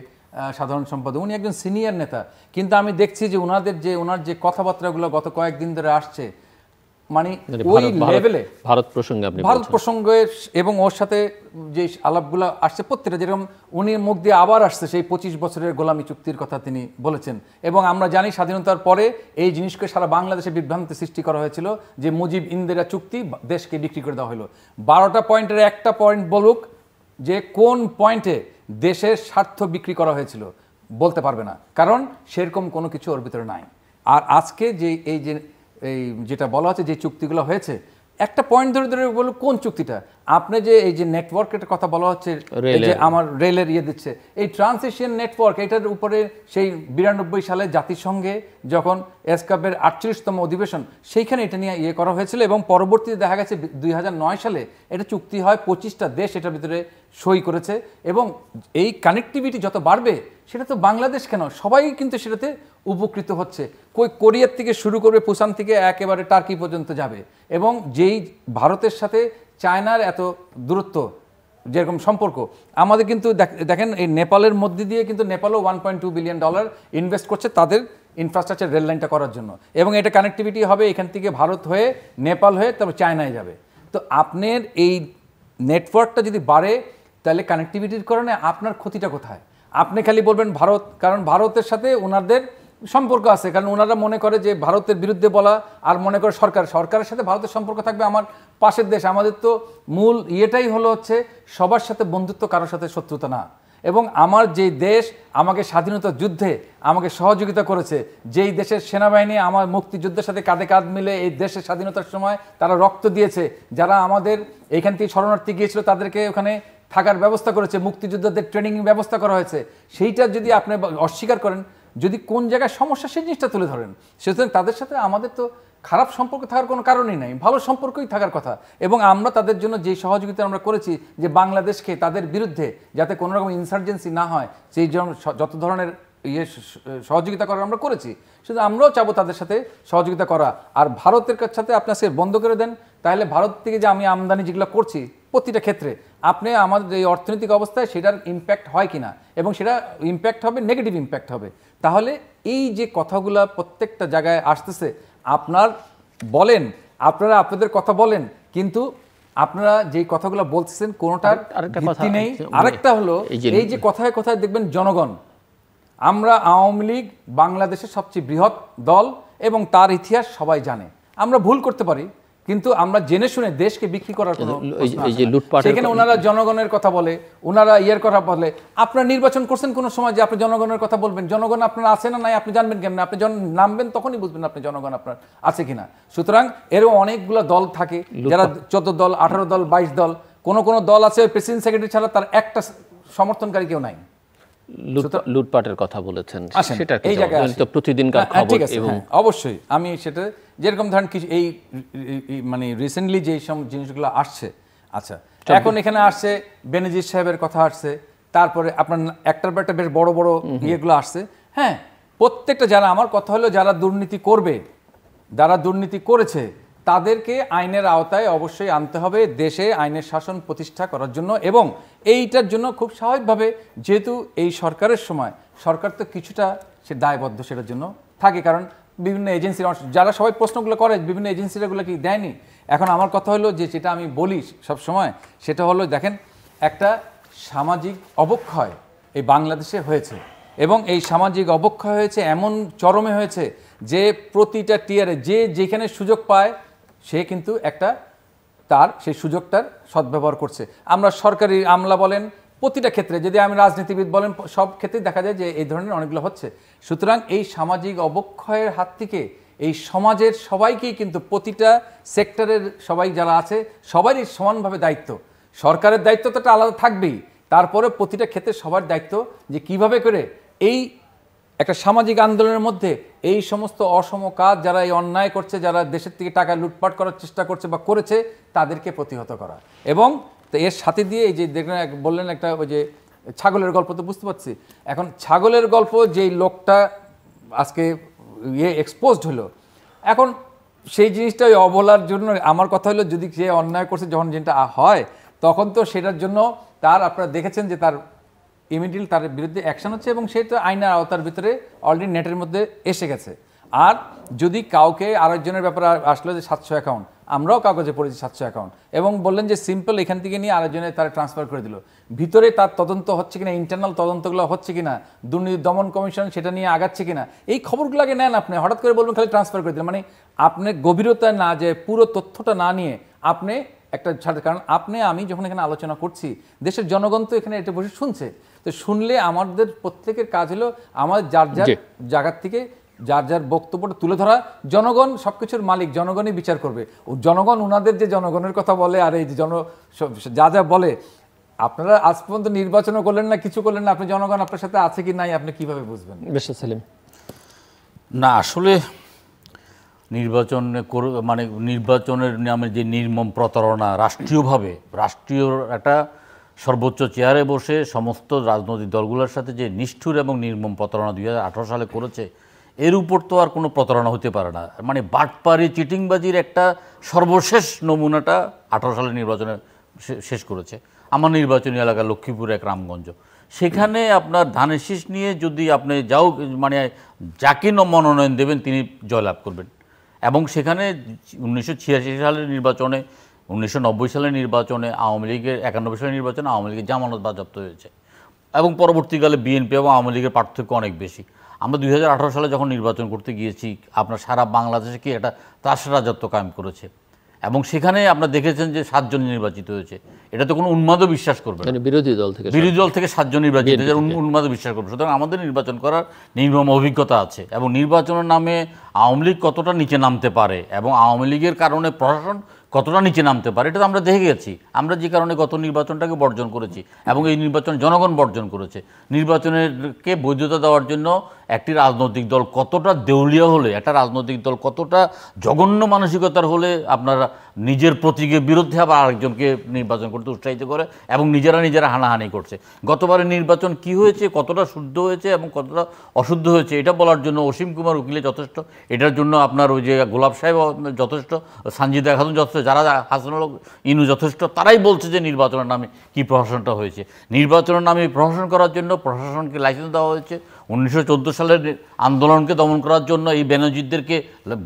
সাধারণ সম্পাদক উনি একজন সিনিয়র নেতা কিন্তু আমি দেখছি যে ওনাদের যে ওনার যে কথাবার্তাগুলো গত কয়েকদিন ধরে আসছে মানে, মানে ওই লেভেলে ভারত প্রসঙ্গে আপনি ভারত প্রসঙ্গে এবং ওর সাথে যে আলাপগুলো আসছে প্রত্যেকটা যেরকম উনি মুখ দিয়ে আবার আসছে সেই পঁচিশ বছরের গোলামি চুক্তির কথা তিনি বলেছেন এবং আমরা জানি স্বাধীনতার পরে এই জিনিসকে সারা বাংলাদেশে বিভ্রান্তি সৃষ্টি করা হয়েছিল যে মুজিব ইন্দিরা চুক্তি দেশকে বিক্রি করে দেওয়া হলো বারোটা পয়েন্টের একটা পয়েন্ট বলুক যে কোন পয়েন্টে দেশের স্বার্থ বিক্রি করা হয়েছিল বলতে পারবে না কারণ সেরকম কোনো কিছু ওর ভিতরে নাই আর আজকে যে এই যে এই যেটা বলা আছে যে চুক্তিগুলো হয়েছে একটা পয়েন্ট ধরে ধরে বলুন কোন চুক্তিটা আপনি যে এই যে নেটওয়ার্কের কথা বলা হচ্ছে যে আমার রেলের ইয়ে দিচ্ছে এই ট্রান্সএশিয়ান নেটওয়ার্ক এটার উপরে সেই বিরানব্বই সালে জাতিসংঘে যখন এসকাপের আটচল্লিশতম অধিবেশন সেইখানে এটা নিয়ে ইয়ে করা হয়েছিল এবং পরবর্তীতে দেখা গেছে দুই সালে এটা চুক্তি হয় পঁচিশটা দেশ এটার ভিতরে সই করেছে এবং এই কানেক্টিভিটি যত বাড়বে সেটা তো বাংলাদেশ কেন সবাই কিন্তু সেটাতে উপকৃত হচ্ছে কই কোরিয়ার থেকে শুরু করবে পুসান থেকে একেবারে টার্কি পর্যন্ত যাবে এবং যেই ভারতের সাথে চায়নার এত দূরত্ব যেরকম সম্পর্ক আমাদের কিন্তু দেখেন এই নেপালের মধ্যে দিয়ে কিন্তু নেপালও one point two billion dollar invest করছে তাদের ইনফ্রাস্ট্রাকচার রেল লাইনটা করার জন্য এবং এটা কানেক্টিভিটি হবে এখান থেকে ভারত হয়ে নেপাল হয়ে তারপর চায়নায় যাবে তো আপনার এই নেটওয়ার্কটা যদি বাড়ে তাহলে কানেক্টিভিটির কারণে আপনার ক্ষতিটা কোথায় আপনি খালি বলবেন ভারত কারণ ভারতের সাথে ওনাদের সম্পর্ক আছে কারণ ওনারা মনে করে যে ভারতের বিরুদ্ধে বলা আর মনে করে সরকার সরকারের সাথে ভারতের সম্পর্ক থাকবে আমার পাশের দেশ আমাদের তো মূল ইয়েটাই হলো হচ্ছে সবার সাথে বন্ধুত্ব কারোর সাথে শত্রুতা না এবং আমার যেই দেশ আমাকে স্বাধীনতা যুদ্ধে আমাকে সহযোগিতা করেছে যেই দেশের সেনাবাহিনী আমার মুক্তিযুদ্ধের সাথে কাঁধে কাঁধ মিলে এই দেশের স্বাধীনতার সময় তারা রক্ত দিয়েছে যারা আমাদের এখান থেকে শরণার্থী গিয়েছিল তাদেরকে ওখানে থাকার ব্যবস্থা করেছে মুক্তিযোদ্ধাদের ট্রেনিং ব্যবস্থা করা হয়েছে সেইটা যদি আপনি অস্বীকার করেন যদি কোন জায়গায় সমস্যা সেই জিনিসটা তুলে ধরেন সেজন্য তাদের সাথে আমাদের তো খারাপ সম্পর্ক থাকার কোনো কারণই নাই ভালো সম্পর্কই থাকার কথা এবং আমরা তাদের জন্য যে সহযোগিতা আমরা করেছি যে বাংলাদেশকে তাদের বিরুদ্ধে যাতে কোনো রকম ইনসার্জেন্সি না হয় সেই যত ধরনের ইয়ে সহযোগিতা করার আমরা করেছি শুধু আমরাও চাবো তাদের সাথে সহযোগিতা করা আর ভারতের সাথে আপনার সে বন্ধ করে দেন তাহলে ভারত থেকে যে আমি আমদানি যেগুলো করছি প্রতিটা ক্ষেত্রে আপনি আমাদের এই অর্থনৈতিক অবস্থায় সেটার ইম্প্যাক্ট হয় কিনা এবং সেটা ইম্প্যাক্ট হবে নেগেটিভ ইম্প্যাক্ট হবে তাহলে এই যে কথাগুলা প্রত্যেকটা জায়গায় আসতেছে আপনার বলেন আপনারা আপনাদের কথা বলেন কিন্তু আপনারা যে কথাগুলো বলতেছেন কোনোটার ভিত্তি নেই আরেকটা হলো এই যে কথায় কথায় দেখবেন জনগণ আমরা আওয়ামী লীগ বাংলাদেশের সবচেয়ে বৃহৎ দল এবং তার ইতিহাস সবাই জানে আমরা ভুল করতে পারি কিন্তু আমরা জেনে শুনে দেশকে বিক্রি করার সেখানে ওনারা জনগণের কথা বলে ওনারা ইয়ের কথা বলে আপনারা নির্বাচন করছেন কোন সময় যে আপনি জনগণের কথা বলবেন জনগণ আপনার আছে না নাই আপনি জানবেন কেমন আপনি যখন নামবেন তখনই বুঝবেন আপনি জনগণ আপনার আছে কিনা সুতরাং এরও অনেকগুলো দল থাকে যারা চোদ্দ দল আঠারো দল বাইশ দল কোন কোন দল আছে প্রেসিডেন্ট সেক্রেটারি ছাড়া তার একটা সমর্থনকারী কেউ নাই লুটপাটের কথা বলেছেন সেটা এই জায়গায় প্রতিদিনকার হ্যাঁ, হ্যাঁ, খবর এবং হ্যাঁ, অবশ্যই আমি সেটা যেরকম ধরেন কিছু এই মানে রিসেন্টলি যে সব জিনিসগুলো আসছে আচ্ছা এখন এখানে আসছে বেনজির সাহেবের কথা আসছে তারপরে আপনার একটার পর একটা বেশ বড় বড় ইয়েগুলো আসছে হ্যাঁ প্রত্যেকটা যারা আমার কথা হলো যারা দুর্নীতি করবে যারা দুর্নীতি করেছে তাদেরকে আইনের আওতায় অবশ্যই আনতে হবে দেশে আইনের শাসন প্রতিষ্ঠা করার জন্য এবং এইটার জন্য খুব স্বাভাবিকভাবে যেহেতু এই সরকারের সময় সরকার তো কিছুটা সে দায়বদ্ধ সেটার জন্য থাকে কারণ বিভিন্ন এজেন্সিরা যারা সবাই প্রশ্নগুলো করে বিভিন্ন এজেন্সিরাগুলো কি দেয়নি এখন আমার কথা হলো যে যেটা আমি বলি সব সময় সেটা হলো দেখেন একটা সামাজিক অবক্ষয় এই বাংলাদেশে হয়েছে এবং এই সামাজিক অবক্ষয় হয়েছে এমন চরমে হয়েছে যে প্রতিটা টিয়ারে যে যেখানে সুযোগ পায় সে কিন্তু একটা তার সেই সুযোগটার সদ্ব্যবহার করছে আমরা সরকারি আমলা বলেন প্রতিটা ক্ষেত্রে যদি আমি রাজনীতিবিদ বলেন সব ক্ষেত্রে দেখা যায় যে এই ধরনের অনেকগুলো হচ্ছে সুতরাং এই সামাজিক অবক্ষয়ের হাত থেকে এই সমাজের সবাইকেই কিন্তু প্রতিটা সেক্টরের সবাই যারা আছে সবারই সমানভাবে দায়িত্ব সরকারের দায়িত্ব তো আলাদা থাকবেই তারপরে প্রতিটা ক্ষেত্রে সবার দায়িত্ব যে কিভাবে করে এই একটা সামাজিক আন্দোলনের মধ্যে এই সমস্ত অসম কাজ যারা এই অন্যায় করছে যারা দেশের থেকে টাকা লুটপাট করার চেষ্টা করছে বা করেছে তাদেরকে প্রতিহত করা এবং এর সাথে দিয়ে এই যে দেখলেন বললেন একটা ওই যে ছাগলের গল্প তো বুঝতে পারছি এখন ছাগলের গল্প যেই লোকটা আজকে ইয়ে এক্সপোজড হলো এখন সেই জিনিসটা ওই অবলার জন্য আমার কথা হলো যদি সে অন্যায় করছে যখন যেটা হয় তখন তো সেটার জন্য তার আপনারা দেখেছেন যে তার ইমিডিয়েটলি তার বিরুদ্ধে অ্যাকশন হচ্ছে এবং সেই তো আইনের আওতার ভিতরে অলরেডি নেটের মধ্যে এসে গেছে আর যদি কাউকে আরেকজনের ব্যাপারে আসলো যে সাতশো অ্যাকাউন্ট আমরাও কাগজে পড়েছি সাতশো অ্যাকাউন্ট এবং বললেন যে সিম্পল এখান থেকে নিয়ে আরেকজনে তারা ট্রান্সফার করে দিল ভিতরে তার তদন্ত হচ্ছে কিনা ইন্টারনাল তদন্তগুলো হচ্ছে কিনা দুর্নীতি দমন কমিশন সেটা নিয়ে আগাচ্ছে কিনা এই খবরগুলোকে নেন আপনি হঠাৎ করে বলবেন খালি ট্রান্সফার করে দিলেন মানে আপনি গভীরতা না যে পুরো তথ্যটা না নিয়ে আপনি একটা ছাড় কারণ আপনি আমি যখন এখানে আলোচনা করছি দেশের জনগণ তো এখানে এটা বসে শুনছে তো শুনলে আমাদের প্রত্যেকের কাজ হলো আমার যার যার জায়গার থেকে যার যার বক্তব্যটা তুলে ধরা জনগণ সবকিছুর মালিক জনগণই বিচার করবে ও জনগণ ওনাদের যে জনগণের কথা বলে আর এই যে জন যা যা বলে আপনারা আজ পর্যন্ত নির্বাচনও করলেন না কিছু করলেন না আপনি জনগণ আপনার সাথে আছে কি নাই আপনি কিভাবে বুঝবেন বেশ সালিম না আসলে নির্বাচনে মানে নির্বাচনের নামে যে নির্মম প্রতারণা রাষ্ট্রীয়ভাবে রাষ্ট্রীয় একটা সর্বোচ্চ চেয়ারে বসে সমস্ত রাজনৈতিক দলগুলোর সাথে যে নিষ্ঠুর এবং নির্মম প্রতারণা দুই সালে করেছে এর উপর তো আর কোনো প্রতারণা হতে পারে না মানে বাটপারি চিটিংবাজির একটা সর্বশেষ নমুনাটা আঠারো সালের নির্বাচনে শেষ করেছে আমার নির্বাচনী এলাকা লক্ষ্মীপুর এক রামগঞ্জ সেখানে আপনার ধানের শীষ নিয়ে যদি আপনি যাও মানে যাকে মনোনয়ন দেবেন তিনি জয়লাভ করবেন এবং সেখানে উনিশশো সালের নির্বাচনে উনিশশো সালের নির্বাচনে আওয়ামী লীগের একানব্বই সালের নির্বাচনে আওয়ামী লীগের জামানত বাজাপ্ত হয়েছে এবং পরবর্তীকালে বিএনপি এবং আওয়ামী লীগের পার্থক্য অনেক বেশি আমরা দুই সালে যখন নির্বাচন করতে গিয়েছি আপনার সারা বাংলাদেশে কি একটা তাস রাজত্ব কায়েম করেছে এবং সেখানে আপনারা দেখেছেন যে সাতজন নির্বাচিত হয়েছে এটা তো কোনো উন্মাদ বিশ্বাস করবে না মানে বিরোধী দল থেকে বিরোধী দল থেকে সাতজন নির্বাচিত হয়েছে উন্মাদ বিশ্বাস করবে সুতরাং আমাদের নির্বাচন করার নির্মম অভিজ্ঞতা আছে এবং নির্বাচনের নামে আওয়ামী লীগ কতটা নিচে নামতে পারে এবং আওয়ামী লীগের কারণে প্রশাসন কতটা নিচে নামতে পারে এটা তো আমরা দেখে গেছি আমরা যে কারণে গত নির্বাচনটাকে বর্জন করেছি এবং এই নির্বাচন জনগণ বর্জন করেছে নির্বাচনেরকে বৈধতা দেওয়ার জন্য একটি রাজনৈতিক দল কতটা দেউলিয়া হলে একটা রাজনৈতিক দল কতটা জঘন্য মানসিকতার হলে আপনারা নিজের প্রতীকের বিরুদ্ধে আবার আরেকজনকে নির্বাচন করতে উৎসাহিত করে এবং নিজেরা নিজেরা হানাহানি করছে গতবারের নির্বাচন কি হয়েছে কতটা শুদ্ধ হয়েছে এবং কতটা অশুদ্ধ হয়েছে এটা বলার জন্য অসীম কুমার উকিলে যথেষ্ট এটার জন্য আপনার ওই যে গোলাপ সাহেব যথেষ্ট সানজি খাতুন যথেষ্ট যারা হাসানুল ইনু যথেষ্ট তারাই বলছে যে নির্বাচনের নামে কি প্রশাসনটা হয়েছে নির্বাচনের নামে প্রশাসন করার জন্য প্রশাসনকে লাইসেন্স দেওয়া হয়েছে উনিশশো সালের আন্দোলনকে দমন করার জন্য এই বেনজিরদেরকে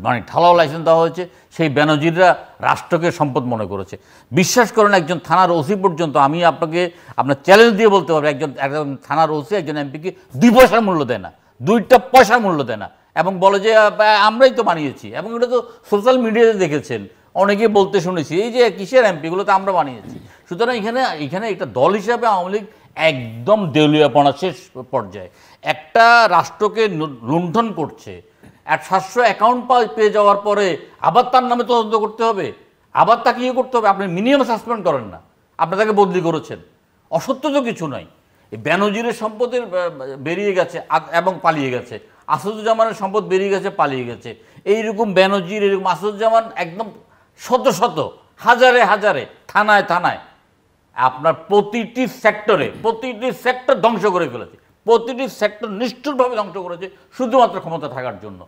মানে ঠালাও লাইসেন্স দেওয়া হয়েছে সেই ব্যানার্জিরা রাষ্ট্রকে সম্পদ মনে করেছে বিশ্বাস করেন একজন থানার ওসি পর্যন্ত আমি আপনাকে আপনার চ্যালেঞ্জ দিয়ে বলতে পারবো একজন একজন থানার ওসি একজন এমপিকে দুই পয়সার মূল্য দেয় না দুইটা পয়সার মূল্য দেয় না এবং বলে যে আমরাই তো বানিয়েছি এবং এটা তো সোশ্যাল মিডিয়াতে দেখেছেন অনেকে বলতে শুনেছি এই যে কিসের এমপিগুলো তো আমরা বানিয়েছি সুতরাং এখানে এখানে একটা দল হিসাবে আওয়ামী লীগ একদম দেউলিয়াপনা শেষ পর্যায়ে একটা রাষ্ট্রকে লুণ্ঠন করছে এক সাতশো অ্যাকাউন্ট পেয়ে যাওয়ার পরে আবার তার নামে তদন্ত করতে হবে আবার তাকে ইয়ে করতে হবে আপনি মিনিমাম সাসপেন্ড করেন না আপনি তাকে বদলি করেছেন অসত্য তো কিছু নয় ব্যানজিরের সম্পদের বেরিয়ে গেছে এবং পালিয়ে গেছে আসাদুজ্জামানের সম্পদ বেরিয়ে গেছে পালিয়ে গেছে এইরকম ব্যানজির এরকম আসাদুজ্জামান একদম শত শত হাজারে হাজারে থানায় থানায় আপনার প্রতিটি সেক্টরে প্রতিটি সেক্টর ধ্বংস করে ফেলেছে প্রতিটি সেক্টর নিষ্ঠুরভাবে ধ্বংস করেছে শুধুমাত্র ক্ষমতা থাকার জন্য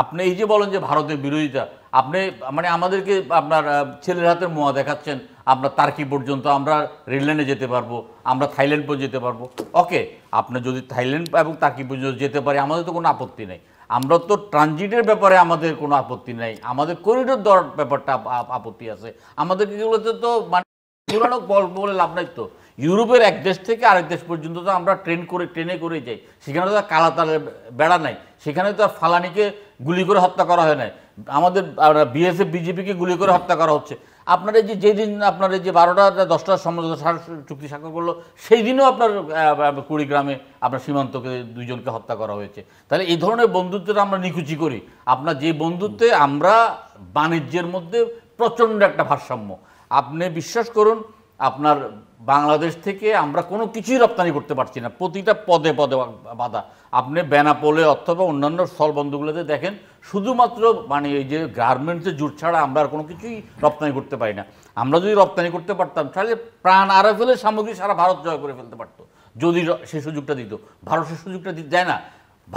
আপনি এই যে বলেন যে ভারতের বিরোধিতা আপনি মানে আমাদেরকে আপনার ছেলের হাতের মোয়া দেখাচ্ছেন আমরা তার্কি পর্যন্ত আমরা রেললাইনে যেতে পারবো আমরা থাইল্যান্ড পর্যন্ত যেতে পারবো ওকে আপনি যদি থাইল্যান্ড এবং তার্কি পর্যন্ত যেতে পারি আমাদের তো কোনো আপত্তি নেই আমরা তো ট্রানজিটের ব্যাপারে আমাদের কোনো আপত্তি নেই আমাদের করিডোর দেওয়ার ব্যাপারটা আপত্তি আছে আমাদের যেগুলোতে তো মানে পুরানো গল্প বলে লাভ নাই তো ইউরোপের এক দেশ থেকে আরেক দেশ পর্যন্ত তো আমরা ট্রেন করে ট্রেনে করে যাই সেখানে তো কালাতালের বেড়া নাই সেখানে তো ফালানিকে গুলি করে হত্যা করা হয় নাই আমাদের বিএসএফ বিজেপিকে গুলি করে হত্যা করা হচ্ছে এই যে যেদিন এই যে বারোটা দশটার সমঝোতা চুক্তি স্বাক্ষর করলো সেই দিনও আপনার কুড়িগ্রামে আপনার সীমান্তকে দুইজনকে হত্যা করা হয়েছে তাহলে এই ধরনের বন্ধুত্বটা আমরা নিকুচি করি আপনার যে বন্ধুত্বে আমরা বাণিজ্যের মধ্যে প্রচণ্ড একটা ভারসাম্য আপনি বিশ্বাস করুন আপনার বাংলাদেশ থেকে আমরা কোনো কিছুই রপ্তানি করতে পারছি না প্রতিটা পদে পদে বাধা আপনি বেনাপোলে অথবা অন্যান্য স্থলবন্দরগুলোতে দেখেন শুধুমাত্র মানে এই যে গার্মেন্টসের জুট ছাড়া আমরা আর কোনো কিছুই রপ্তানি করতে পারি না আমরা যদি রপ্তানি করতে পারতাম তাহলে প্রাণ ফেলে সামগ্রী সারা ভারত জয় করে ফেলতে পারতো যদি সেই সুযোগটা দিত ভারত সেই সুযোগটা দেয় না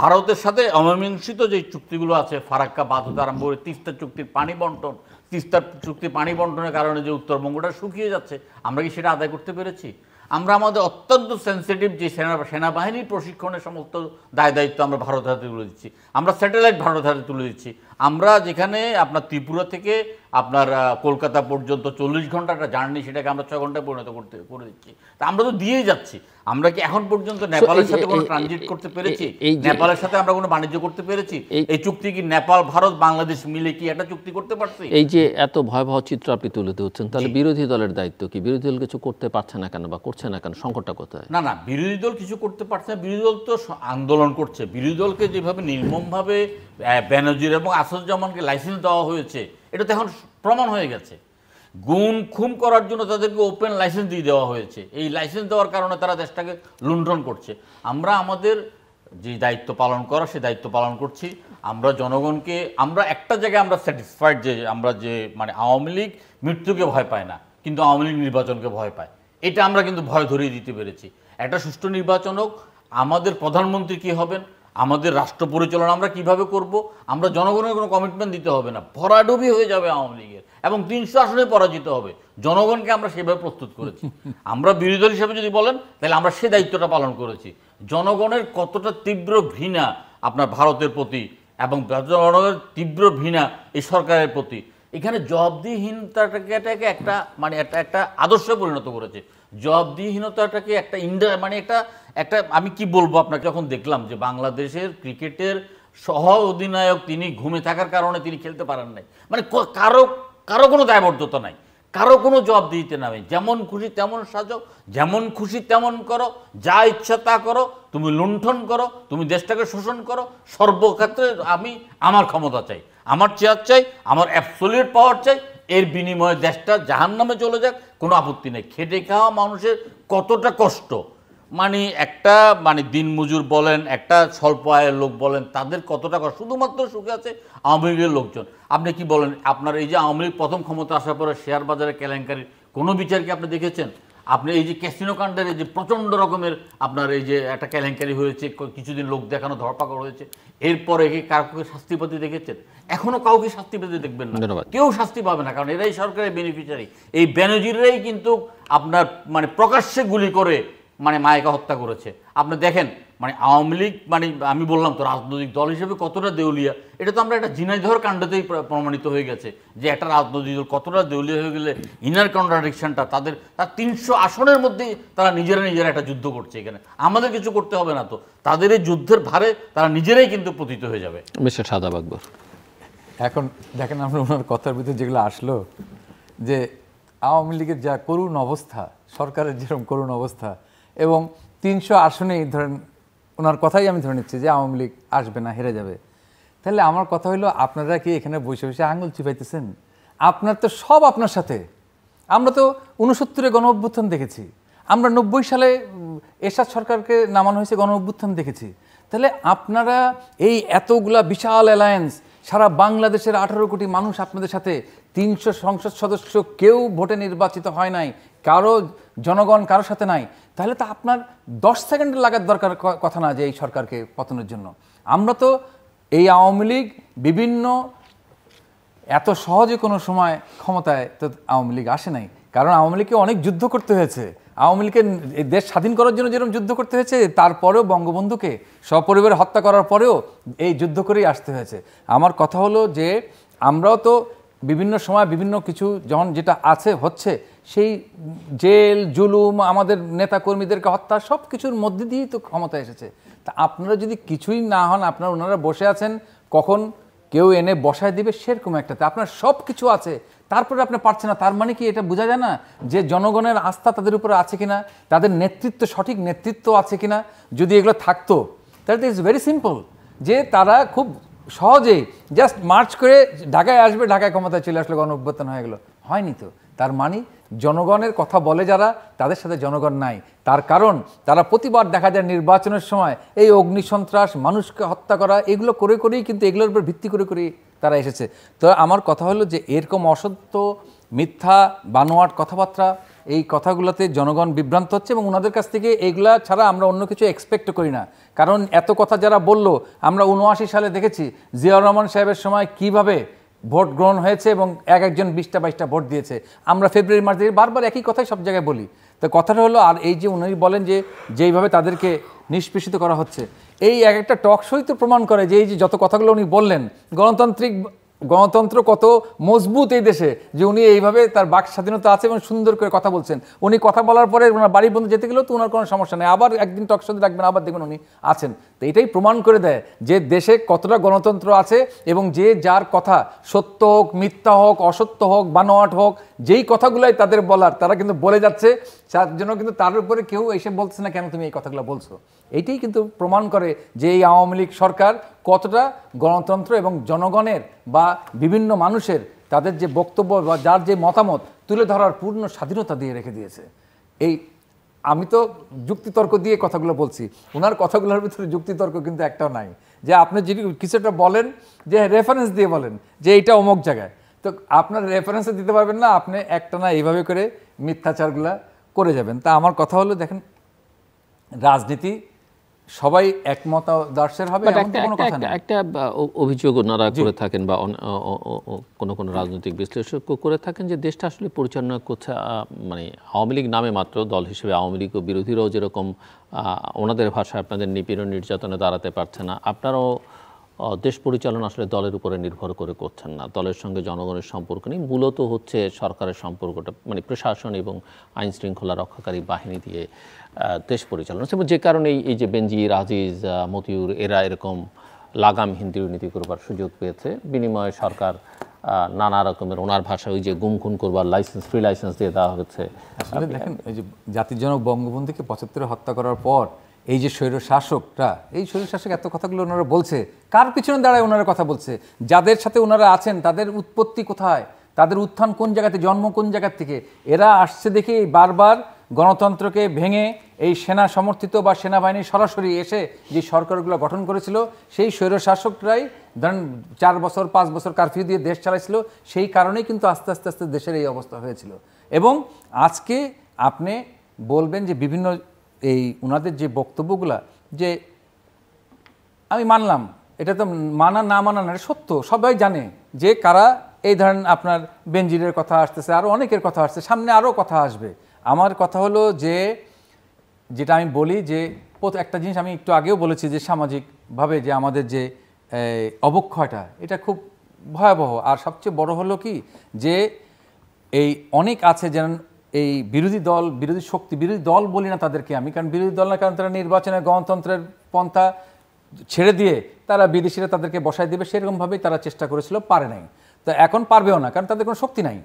ভারতের সাথে অমীমাংসিত যে চুক্তিগুলো আছে ফারাক্কা বাধ্যতা আরম্ভ করে তিস্তা চুক্তির পানি বন্টন তিস্তার চুক্তি পানি বন্টনের কারণে যে উত্তরবঙ্গটা শুকিয়ে যাচ্ছে আমরা কি সেটা আদায় করতে পেরেছি আমরা আমাদের অত্যন্ত সেন্সিটিভ যে সেনা সেনাবাহিনীর প্রশিক্ষণের সমস্ত দায় দায়িত্ব আমরা ভারত হাতে তুলে দিচ্ছি আমরা স্যাটেলাইট ভারত হাতে তুলে দিচ্ছি আমরা যেখানে আপনার ত্রিপুরা থেকে আপনার কলকাতা পর্যন্ত চল্লিশ ঘন্টা একটা জার্নি সেটাকে আমরা ছয় ঘন্টায় পরিণত করতে করে দিচ্ছি তা আমরা তো দিয়েই যাচ্ছি আমরা কি এখন পর্যন্ত নেপালের সাথে কোনো ট্রানজিট করতে পেরেছি নেপালের সাথে আমরা কোনো বাণিজ্য করতে পেরেছি এই চুক্তি কি নেপাল ভারত বাংলাদেশ মিলে কি একটা চুক্তি করতে পারছি এই যে এত ভয়াবহ চিত্র আপনি তুলে ধরছেন তাহলে বিরোধী দলের দায়িত্ব কি বিরোধী দল কিছু করতে পারছে না কেন বা করছে না কেন সংকটটা কোথায় না না বিরোধী দল কিছু করতে পারছে না বিরোধী দল তো আন্দোলন করছে বিরোধী দলকে যেভাবে নির্মমভাবে ব্যানার্জির এবং আসাদুজ্জামানকে লাইসেন্স দেওয়া হয়েছে এটা তো এখন প্রমাণ হয়ে গেছে গুণ খুম করার জন্য তাদেরকে ওপেন লাইসেন্স দিয়ে দেওয়া হয়েছে এই লাইসেন্স দেওয়ার কারণে তারা দেশটাকে লুণ্ঠন করছে আমরা আমাদের যে দায়িত্ব পালন করা সে দায়িত্ব পালন করছি আমরা জনগণকে আমরা একটা জায়গায় আমরা স্যাটিসফাইড যে আমরা যে মানে আওয়ামী লীগ মৃত্যুকে ভয় পায় না কিন্তু আওয়ামী লীগ নির্বাচনকে ভয় পায় এটা আমরা কিন্তু ভয় ধরিয়ে দিতে পেরেছি একটা সুষ্ঠু নির্বাচন হোক আমাদের প্রধানমন্ত্রী কী হবেন আমাদের রাষ্ট্র পরিচালনা আমরা কিভাবে করব আমরা জনগণের কোনো কমিটমেন্ট দিতে হবে না ভরাডুবি হয়ে যাবে আওয়ামী লীগের এবং তিনশো আসনে পরাজিত হবে জনগণকে আমরা সেভাবে প্রস্তুত করেছি আমরা বিরোধী দল হিসেবে যদি বলেন তাহলে আমরা সে দায়িত্বটা পালন করেছি জনগণের কতটা তীব্র ঘৃণা আপনার ভারতের প্রতি এবং জনগণের তীব্র ঘৃণা এই সরকারের প্রতি এখানে জবাবদিহীনতাটাকে একটা মানে একটা একটা আদর্শে পরিণত করেছে জবাবদিহীনতাটাকে একটা ইন্ডা মানে একটা একটা আমি কি বলবো আপনাকে যখন দেখলাম যে বাংলাদেশের ক্রিকেটের সহ অধিনায়ক তিনি ঘুমে থাকার কারণে তিনি খেলতে পারেন নাই মানে কারো কারো কোনো দায়বদ্ধতা নাই কারো কোনো জবাব দিতে নামে যেমন খুশি তেমন সাজো যেমন খুশি তেমন করো যা ইচ্ছা তা করো তুমি লুণ্ঠন করো তুমি দেশটাকে শোষণ করো সর্বক্ষেত্রে আমি আমার ক্ষমতা চাই আমার চেয়ার চাই আমার অ্যাবসোলিউট পাওয়ার চাই এর বিনিময়ে দেশটা জাহান নামে চলে যাক কোনো আপত্তি নেই খেটে খাওয়া মানুষের কতটা কষ্ট মানে একটা মানে দিনমজুর বলেন একটা স্বল্প আয়ের লোক বলেন তাদের কতটা কষ্ট শুধুমাত্র সুখে আছে আওয়ামী লীগের লোকজন আপনি কি বলেন আপনার এই যে আওয়ামী লীগ প্রথম ক্ষমতা আসার পরে শেয়ার বাজারে কেলেঙ্কারির কোনো বিচার কি আপনি দেখেছেন আপনি এই যে ক্যাসিনো কাণ্ডের এই যে প্রচণ্ড রকমের আপনার এই যে একটা কেলেঙ্কারি হয়েছে কিছুদিন লোক দেখানো ধরপাকড় হয়েছে এরপরে কি কাউকে শাস্তি পাতি দেখেছেন এখনও কাউকে শাস্তি পেতে দেখবেন না কেউ শাস্তি পাবে না কারণ এরাই সরকারের বেনিফিশিয়ারি এই ব্যানার্জিরাই কিন্তু আপনার মানে প্রকাশ্যে গুলি করে মানে মায়েকে হত্যা করেছে আপনি দেখেন মানে আওয়ামী লীগ মানে আমি বললাম তো রাজনৈতিক দল হিসেবে কতটা দেউলিয়া এটা তো আমরা একটা জিনাইধর কাণ্ডতেই প্রমাণিত হয়ে গেছে যে একটা রাজনৈতিক দল কতটা দেউলিয়া হয়ে গেলে ইনার কন্ট্রাডিকশনটা তাদের তার তিনশো আসনের মধ্যে তারা নিজেরা নিজেরা একটা যুদ্ধ করছে এখানে আমাদের কিছু করতে হবে না তো তাদের এই যুদ্ধের ভারে তারা নিজেরাই কিন্তু পতিত হয়ে যাবে মিস্টার সাদা আকবর এখন দেখেন আমরা ওনার কথার ভিতরে যেগুলো আসলো যে আওয়ামী লীগের যা করুণ অবস্থা সরকারের যেরকম করুণ অবস্থা এবং তিনশো আসনে এই ধরেন ওনার কথাই আমি ধরে নিচ্ছি যে আওয়ামী লীগ আসবে না হেরে যাবে তাহলে আমার কথা হলো আপনারা কি এখানে বসে বসে আঙুল চিপাইতেছেন আপনার তো সব আপনার সাথে আমরা তো উনসত্তরে গণ অভ্যুত্থান দেখেছি আমরা নব্বই সালে এরশাদ সরকারকে নামানো হয়েছে গণ অভ্যুত্থান দেখেছি তাহলে আপনারা এই এতগুলা বিশাল অ্যালায়েন্স সারা বাংলাদেশের আঠারো কোটি মানুষ আপনাদের সাথে তিনশো সংসদ সদস্য কেউ ভোটে নির্বাচিত হয় নাই কারো জনগণ কারোর সাথে নাই তাহলে তো আপনার দশ সেকেন্ড লাগার দরকার কথা না যে এই সরকারকে পতনের জন্য আমরা তো এই আওয়ামী লীগ বিভিন্ন এত সহজে কোনো সময় ক্ষমতায় তো আওয়ামী লীগ আসে নাই কারণ আওয়ামী লীগকে অনেক যুদ্ধ করতে হয়েছে আওয়ামী লীগের দেশ স্বাধীন করার জন্য যেরকম যুদ্ধ করতে হয়েছে তারপরেও বঙ্গবন্ধুকে সপরিবারে হত্যা করার পরেও এই যুদ্ধ করেই আসতে হয়েছে আমার কথা হলো যে আমরাও তো বিভিন্ন সময় বিভিন্ন কিছু যখন যেটা আছে হচ্ছে সেই জেল জুলুম আমাদের নেতাকর্মীদেরকে হত্যা সব কিছুর মধ্যে দিয়েই তো ক্ষমতা এসেছে তা আপনারা যদি কিছুই না হন আপনারা ওনারা বসে আছেন কখন কেউ এনে বসায় দিবে সেরকম একটাতে আপনার সব কিছু আছে তারপরে আপনি পারছেন না তার মানে কি এটা বোঝা যায় না যে জনগণের আস্থা তাদের উপরে আছে কিনা তাদের নেতৃত্ব সঠিক নেতৃত্ব আছে কিনা যদি এগুলো থাকতো তাহলে ইটস ভেরি সিম্পল যে তারা খুব সহজেই জাস্ট মার্চ করে ঢাকায় আসবে ঢাকায় ক্ষমতায় চলে আসলে গণ অভ্যর্থন হয়ে গেলো হয়নি তো তার মানে জনগণের কথা বলে যারা তাদের সাথে জনগণ নাই তার কারণ তারা প্রতিবার দেখা যায় নির্বাচনের সময় এই অগ্নিসন্ত্রাস মানুষকে হত্যা করা এগুলো করে করেই কিন্তু এগুলোর উপর ভিত্তি করে করেই তারা এসেছে তো আমার কথা হলো যে এরকম অসত্য মিথ্যা বানোয়াট কথাবার্তা এই কথাগুলোতে জনগণ বিভ্রান্ত হচ্ছে এবং ওনাদের কাছ থেকে এইগুলা ছাড়া আমরা অন্য কিছু এক্সপেক্ট করি না কারণ এত কথা যারা বলল আমরা উনআশি সালে দেখেছি জিয়াউর রহমান সাহেবের সময় কিভাবে ভোট গ্রহণ হয়েছে এবং এক একজন বিশটা বাইশটা ভোট দিয়েছে আমরা ফেব্রুয়ারি মার্চ থেকে বারবার একই কথাই সব জায়গায় বলি তো কথাটা হলো আর এই যে উনি বলেন যে যেইভাবে তাদেরকে নিষ্পেষিত করা হচ্ছে এই এক একটা টক শোই তো প্রমাণ করে যে এই যে যত কথাগুলো উনি বললেন গণতান্ত্রিক গণতন্ত্র কত মজবুত এই দেশে যে উনি এইভাবে তার বাক স্বাধীনতা আছে এবং সুন্দর করে কথা বলছেন উনি কথা বলার পরে ওনার বাড়ি বন্ধু যেতে গেলেও তো ওনার কোনো সমস্যা নেই আবার একদিন টকশোতে রাখবেন আবার দেখবেন উনি আছেন তো এটাই প্রমাণ করে দেয় যে দেশে কতটা গণতন্ত্র আছে এবং যে যার কথা সত্য হোক মিথ্যা হোক অসত্য হোক বানোয়াট হোক যেই কথাগুলাই তাদের বলার তারা কিন্তু বলে যাচ্ছে তার জন্য কিন্তু তার উপরে কেউ এসে বলছে না কেন তুমি এই কথাগুলো বলছো এইটাই কিন্তু প্রমাণ করে যে এই আওয়ামী লীগ সরকার কতটা গণতন্ত্র এবং জনগণের বা বিভিন্ন মানুষের তাদের যে বক্তব্য বা যার যে মতামত তুলে ধরার পূর্ণ স্বাধীনতা দিয়ে রেখে দিয়েছে এই আমি তো যুক্তিতর্ক দিয়ে কথাগুলো বলছি ওনার কথাগুলোর ভিতরে যুক্তিতর্ক কিন্তু একটাও নাই যে আপনি যদি কিছুটা বলেন যে রেফারেন্স দিয়ে বলেন যে এইটা অমুক জায়গায় তো আপনার রেফারেন্স দিতে পারবেন না আপনি একটা না এইভাবে করে মিথ্যাচারগুলা করে যাবেন তা আমার কথা হলো দেখেন রাজনীতি সবাই একমত দর্শের হবে কোনো কথা নেই একটা অভিযোগ ওনারা করে থাকেন বা কোনো কোনো রাজনৈতিক বিশ্লেষক করে থাকেন যে দেশটা আসলে পরিচালনা করছে মানে আওয়ামী লীগ নামে মাত্র দল হিসেবে আওয়ামী লীগ বিরোধীরাও যেরকম ওনাদের ভাষায় আপনাদের নিপীড়ন নির্যাতনে দাঁড়াতে পারছে না আপনারাও দেশ পরিচালনা আসলে দলের উপরে নির্ভর করে করছেন না দলের সঙ্গে জনগণের সম্পর্ক নেই মূলত হচ্ছে সরকারের সম্পর্কটা মানে প্রশাসন এবং আইন শৃঙ্খলা রক্ষাকারী বাহিনী দিয়ে দেশ পরিচালনা হচ্ছে যে কারণে এই যে বেঞ্জি রাজিজ মতিউর এরা এরকম লাগাম হিন্দি দুর্নীতি করবার সুযোগ পেয়েছে বিনিময়ে সরকার নানা রকমের ওনার ভাষায় ওই যে গুম খুন করবার লাইসেন্স ফ্রি লাইসেন্স দিয়ে দেওয়া হয়েছে আসলে দেখেন এই যে জাতির জনক বঙ্গবন্ধুকে পঁচাত্তরে হত্যা করার পর এই যে স্বৈর শাসকরা এই স্বৈর শাসক এত কথাগুলো ওনারা বলছে কার পিছনে দাঁড়ায় ওনারা কথা বলছে যাদের সাথে ওনারা আছেন তাদের উৎপত্তি কোথায় তাদের উত্থান কোন জায়গাতে জন্ম কোন জায়গার থেকে এরা আসছে দেখে বারবার গণতন্ত্রকে ভেঙে এই সেনা সমর্থিত বা সেনাবাহিনী সরাসরি এসে যে সরকারগুলো গঠন করেছিল সেই স্বৈরশাসকরাই ধরেন চার বছর পাঁচ বছর কারফিউ দিয়ে দেশ চালাইছিল সেই কারণেই কিন্তু আস্তে আস্তে আস্তে দেশের এই অবস্থা হয়েছিল এবং আজকে আপনি বলবেন যে বিভিন্ন এই ওনাদের যে বক্তব্যগুলা যে আমি মানলাম এটা তো মানা না মানা না সত্য সবাই জানে যে কারা এই ধরেন আপনার বেঞ্জিরের কথা আসতেছে আরও অনেকের কথা আসছে সামনে আরও কথা আসবে আমার কথা হলো যে যেটা আমি বলি যে একটা জিনিস আমি একটু আগেও বলেছি যে সামাজিকভাবে যে আমাদের যে অবক্ষয়টা এটা খুব ভয়াবহ আর সবচেয়ে বড় হলো কি যে এই অনেক আছে যেমন এই বিরোধী দল বিরোধী শক্তি বিরোধী দল বলি না তাদেরকে আমি কারণ বিরোধী দল না কারণ তারা নির্বাচনে গণতন্ত্রের পন্থা ছেড়ে দিয়ে তারা বিদেশিরা তাদেরকে বসায় দেবে সেরকমভাবেই তারা চেষ্টা করেছিল পারে নাই তো এখন পারবেও না কারণ তাদের কোনো শক্তি নাই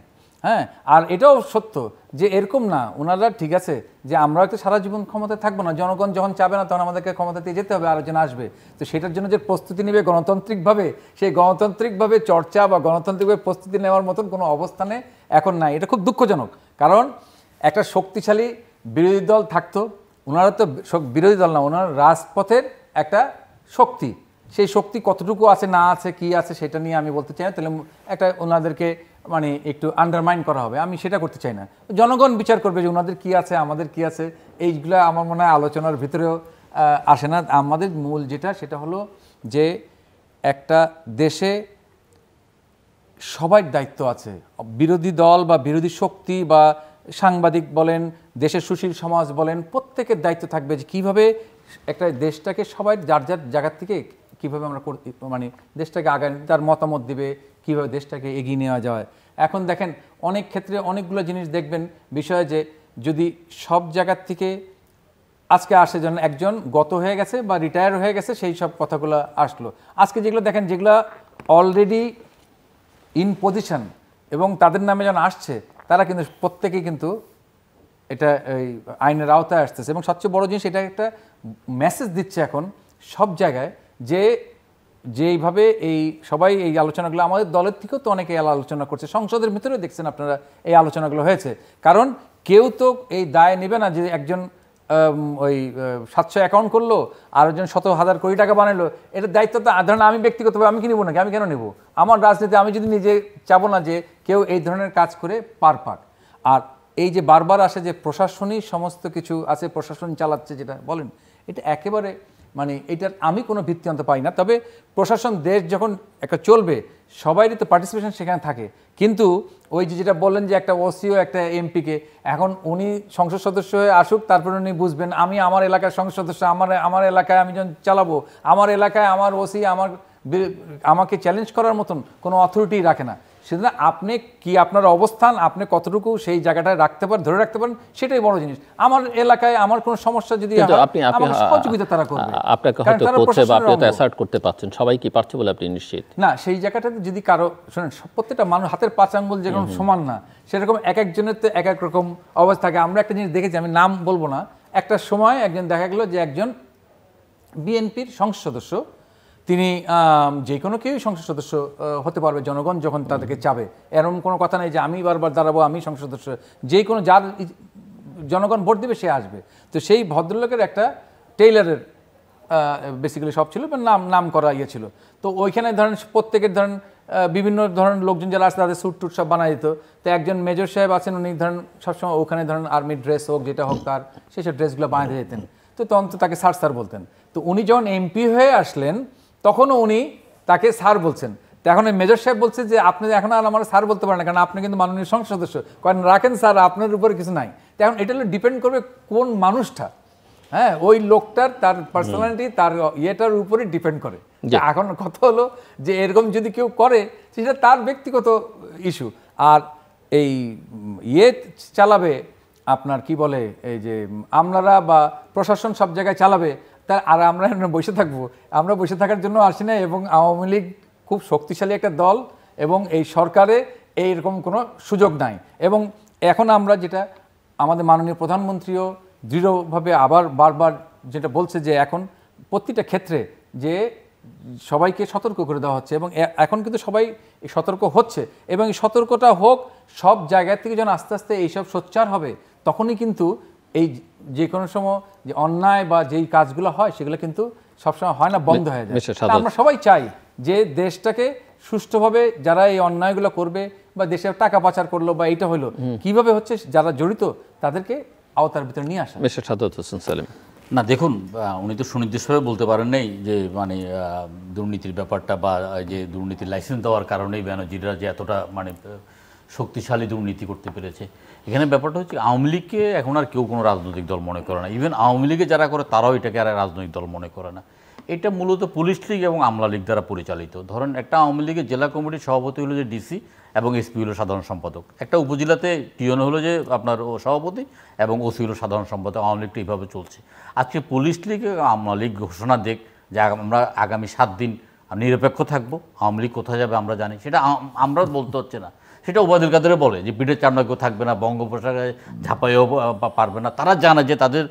হ্যাঁ আর এটাও সত্য যে এরকম না ওনারা ঠিক আছে যে আমরা হয়তো সারা জীবন ক্ষমতায় থাকবো না জনগণ যখন চাবে না তখন আমাদেরকে ক্ষমতাতে যেতে হবে আরেকজন আসবে তো সেটার জন্য যে প্রস্তুতি নেবে গণতান্ত্রিকভাবে সেই গণতান্ত্রিকভাবে চর্চা বা গণতান্ত্রিকভাবে প্রস্তুতি নেওয়ার মতন কোনো অবস্থানে এখন নাই এটা খুব দুঃখজনক কারণ একটা শক্তিশালী বিরোধী দল থাকতো ওনারা তো বিরোধী দল না ওনারা রাজপথের একটা শক্তি সেই শক্তি কতটুকু আছে না আছে কি আছে সেটা নিয়ে আমি বলতে চাই না তাহলে একটা ওনাদেরকে মানে একটু আন্ডারমাইন করা হবে আমি সেটা করতে চাই না জনগণ বিচার করবে যে ওনাদের কি আছে আমাদের কি আছে এইগুলো আমার মনে হয় আলোচনার ভিতরেও আসে না আমাদের মূল যেটা সেটা হলো যে একটা দেশে সবার দায়িত্ব আছে বিরোধী দল বা বিরোধী শক্তি বা সাংবাদিক বলেন দেশের সুশীল সমাজ বলেন প্রত্যেকের দায়িত্ব থাকবে যে কীভাবে একটা দেশটাকে সবাই যার যার জায়গার থেকে কীভাবে আমরা মানে দেশটাকে আগামী তার মতামত দেবে কীভাবে দেশটাকে এগিয়ে নেওয়া যায় এখন দেখেন অনেক ক্ষেত্রে অনেকগুলো জিনিস দেখবেন বিষয়ে যে যদি সব জায়গার থেকে আজকে আসে যেন একজন গত হয়ে গেছে বা রিটায়ার হয়ে গেছে সেই সব কথাগুলো আসলো আজকে যেগুলো দেখেন যেগুলো অলরেডি ইন পজিশন এবং তাদের নামে যেন আসছে তারা কিন্তু প্রত্যেকেই কিন্তু এটা এই আইনের আওতায় আসতেছে এবং সবচেয়ে বড় জিনিস এটা একটা মেসেজ দিচ্ছে এখন সব জায়গায় যে যেইভাবে এই সবাই এই আলোচনাগুলো আমাদের দলের থেকেও তো অনেকে আলোচনা করছে সংসদের ভিতরেও দেখছেন আপনারা এই আলোচনাগুলো হয়েছে কারণ কেউ তো এই দায় নেবে না যে একজন ওই সাতশো অ্যাকাউন্ট করলো আর একজন শত হাজার কোটি টাকা বানালো এটার দায়িত্ব তো ধরেন আমি ব্যক্তিগতভাবে আমি কি নেবো নাকি আমি কেন নেব আমার রাজনীতি আমি যদি নিজে চাবো না যে কেউ এই ধরনের কাজ করে পার পাক আর এই যে বারবার আসে যে প্রশাসনই সমস্ত কিছু আছে প্রশাসন চালাচ্ছে যেটা বলেন এটা একেবারে মানে এটার আমি কোনো ভিত্তিন্ত পাই না তবে প্রশাসন দেশ যখন একটা চলবে সবাইরই তো পার্টিসিপেশন সেখানে থাকে কিন্তু ওই যে যেটা বললেন যে একটা ওসিও একটা এমপিকে এখন উনি সংসদ সদস্য হয়ে আসুক তারপরে উনি বুঝবেন আমি আমার এলাকার সংসদ সদস্য আমার আমার এলাকায় আমি যখন চালাবো আমার এলাকায় আমার ওসি আমার আমাকে চ্যালেঞ্জ করার মতন কোনো অথরিটি রাখে না সেদিন আপনি কি আপনার অবস্থান আপনি কতটুকু সেই জায়গাটায় রাখতে পারেন ধরে রাখতে পারেন সেটাই বড় জিনিস আমার এলাকায় আমার কোনো সমস্যা যদি আপনি সহযোগিতা তারা করবে আপনাকে হয়তো করছে বা আপনি অ্যাসার্ট করতে সবাই কি পারছে বলে আপনি নিশ্চিত না সেই জায়গাটাতে যদি কারো শুনেন প্রত্যেকটা মানুষ হাতের পাঁচ আঙ্গুল যেরকম সমান না সেরকম এক একজনের তো এক এক রকম অবস্থা থাকে আমরা একটা জিনিস দেখেছি আমি নাম বলবো না একটা সময় একজন দেখা গেল যে একজন বিএনপির সংসদ সদস্য তিনি যে কোনো কেউই সংসদ সদস্য হতে পারবে জনগণ যখন তাদেরকে চাবে এরকম কোনো কথা নেই যে আমি বারবার দাঁড়াবো আমি সংসদ সদস্য যে কোনো যার জনগণ ভোট দেবে সে আসবে তো সেই ভদ্রলোকের একটা টেইলারের বেসিক্যালি সব ছিল নাম নাম করা ইয়ে ছিল তো ওইখানে ধরেন প্রত্যেকের ধরেন বিভিন্ন ধরনের লোকজন যারা আসতে তাদের স্যুট টুট সব বানা দিত তো একজন মেজর সাহেব আছেন উনি ধরেন সবসময় ওখানে ধরেন আর্মি ড্রেস হোক যেটা হোক তার সেসব ড্রেসগুলো বানাতে যেতেন তো তখন তো তাকে সার সার বলতেন তো উনি যখন এমপি হয়ে আসলেন তখনও উনি তাকে স্যার বলছেন তো এখন মেজর সাহেব বলছে যে আপনি এখন আর আমার স্যার বলতে পারেন না কারণ আপনি কিন্তু মাননীয় সংসদ সদস্য কারণ রাখেন স্যার আপনার উপরে কিছু নাই তো এখন এটা ডিপেন্ড করবে কোন মানুষটা হ্যাঁ ওই লোকটার তার পার্সোনালিটি তার ইয়েটার উপরে ডিপেন্ড করে এখন কথা হলো যে এরকম যদি কেউ করে সেটা তার ব্যক্তিগত ইস্যু আর এই ইয়ে চালাবে আপনার কি বলে এই যে আমলারা বা প্রশাসন সব জায়গায় চালাবে তার আর আমরা বসে থাকবো আমরা বসে থাকার জন্য আসি না এবং আওয়ামী লীগ খুব শক্তিশালী একটা দল এবং এই সরকারে এইরকম কোনো সুযোগ নাই এবং এখন আমরা যেটা আমাদের মাননীয় প্রধানমন্ত্রীও দৃঢ়ভাবে আবার বারবার যেটা বলছে যে এখন প্রতিটা ক্ষেত্রে যে সবাইকে সতর্ক করে দেওয়া হচ্ছে এবং এখন কিন্তু সবাই সতর্ক হচ্ছে এবং এই সতর্কটা হোক সব জায়গা থেকে যেন আস্তে আস্তে এইসব সোচ্চার হবে তখনই কিন্তু এই যে কোনো সময় যে অন্যায় বা যেই কাজগুলো হয় সেগুলো কিন্তু সবসময় হয় না বন্ধ হয়ে যায় আমরা সবাই চাই যে দেশটাকে সুষ্ঠুভাবে যারা এই অন্যায়গুলো করবে বা দেশের টাকা পাচার করলো বা এইটা হলো কিভাবে হচ্ছে যারা জড়িত তাদেরকে আওতার ভিতরে নিয়ে আসা মিস্টার সাদত হোসেন সালিম না দেখুন উনি তো সুনির্দিষ্টভাবে বলতে পারেন নাই যে মানে দুর্নীতির ব্যাপারটা বা যে দুর্নীতির লাইসেন্স দেওয়ার কারণেই ব্যানার্জিরা যে এতটা মানে শক্তিশালী দুর্নীতি করতে পেরেছে এখানে ব্যাপারটা হচ্ছে আওয়ামী লীগকে এখন আর কেউ কোনো রাজনৈতিক দল মনে করে না ইভেন আওয়ামী লীগে যারা করে তারাও এটাকে আর রাজনৈতিক দল মনে করে না এটা মূলত পুলিশ লীগ এবং আমলা লীগ দ্বারা পরিচালিত ধরেন একটা আওয়ামী লীগের জেলা কমিটির সভাপতি হলো যে ডিসি এবং এসপি হলো সাধারণ সম্পাদক একটা উপজেলাতে টিওন হলো যে আপনার ও সভাপতি এবং ওসি হলো সাধারণ সম্পাদক আওয়ামী লীগটা এইভাবে চলছে আজকে পুলিশ লীগ আমলা লীগ ঘোষণা দেখ যে আমরা আগামী সাত দিন নিরপেক্ষ থাকবো আওয়ামী লীগ কোথায় যাবে আমরা জানি সেটা আমরা বলতে হচ্ছে না সেটা উবায়দুল কাদের বলে যে পিঠের কেউ থাকবে না বঙ্গোপসাগরে ঝাঁপাইও পারবে না তারা জানে যে তাদের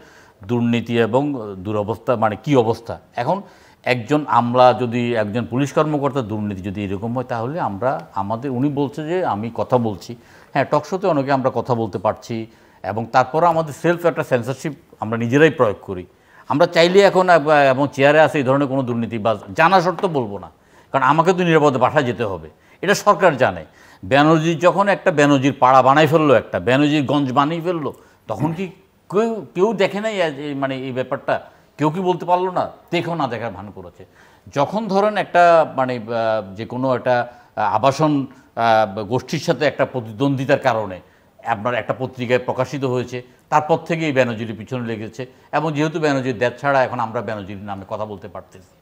দুর্নীতি এবং দুরবস্থা মানে কি অবস্থা এখন একজন আমলা যদি একজন পুলিশ কর্মকর্তা দুর্নীতি যদি এরকম হয় তাহলে আমরা আমাদের উনি বলছে যে আমি কথা বলছি হ্যাঁ টকশোতে অনেকে আমরা কথা বলতে পারছি এবং তারপর আমাদের সেলফ একটা সেন্সারশিপ আমরা নিজেরাই প্রয়োগ করি আমরা চাইলে এখন এবং চেয়ারে আসে এই ধরনের কোনো দুর্নীতি বা জানা শর্ত বলবো না কারণ আমাকে তো নিরাপদে পাঠা যেতে হবে এটা সরকার জানে ব্যানার্জি যখন একটা ব্যানার্জির পাড়া বানাই ফেললো একটা ব্যানার্জির গঞ্জ বানিয়ে ফেললো তখন কি কেউ কেউ দেখে নাই মানে এই ব্যাপারটা কেউ কি বলতে পারলো না দেখেও না দেখার ভান করেছে যখন ধরেন একটা মানে যে কোনো একটা আবাসন গোষ্ঠীর সাথে একটা প্রতিদ্বন্দ্বিতার কারণে আপনার একটা পত্রিকায় প্রকাশিত হয়েছে তারপর থেকেই ব্যানার্জির পিছনে লেগেছে এবং যেহেতু ব্যানার্জির দেড় ছাড়া এখন আমরা ব্যানার্জির নামে কথা বলতে পারতেছি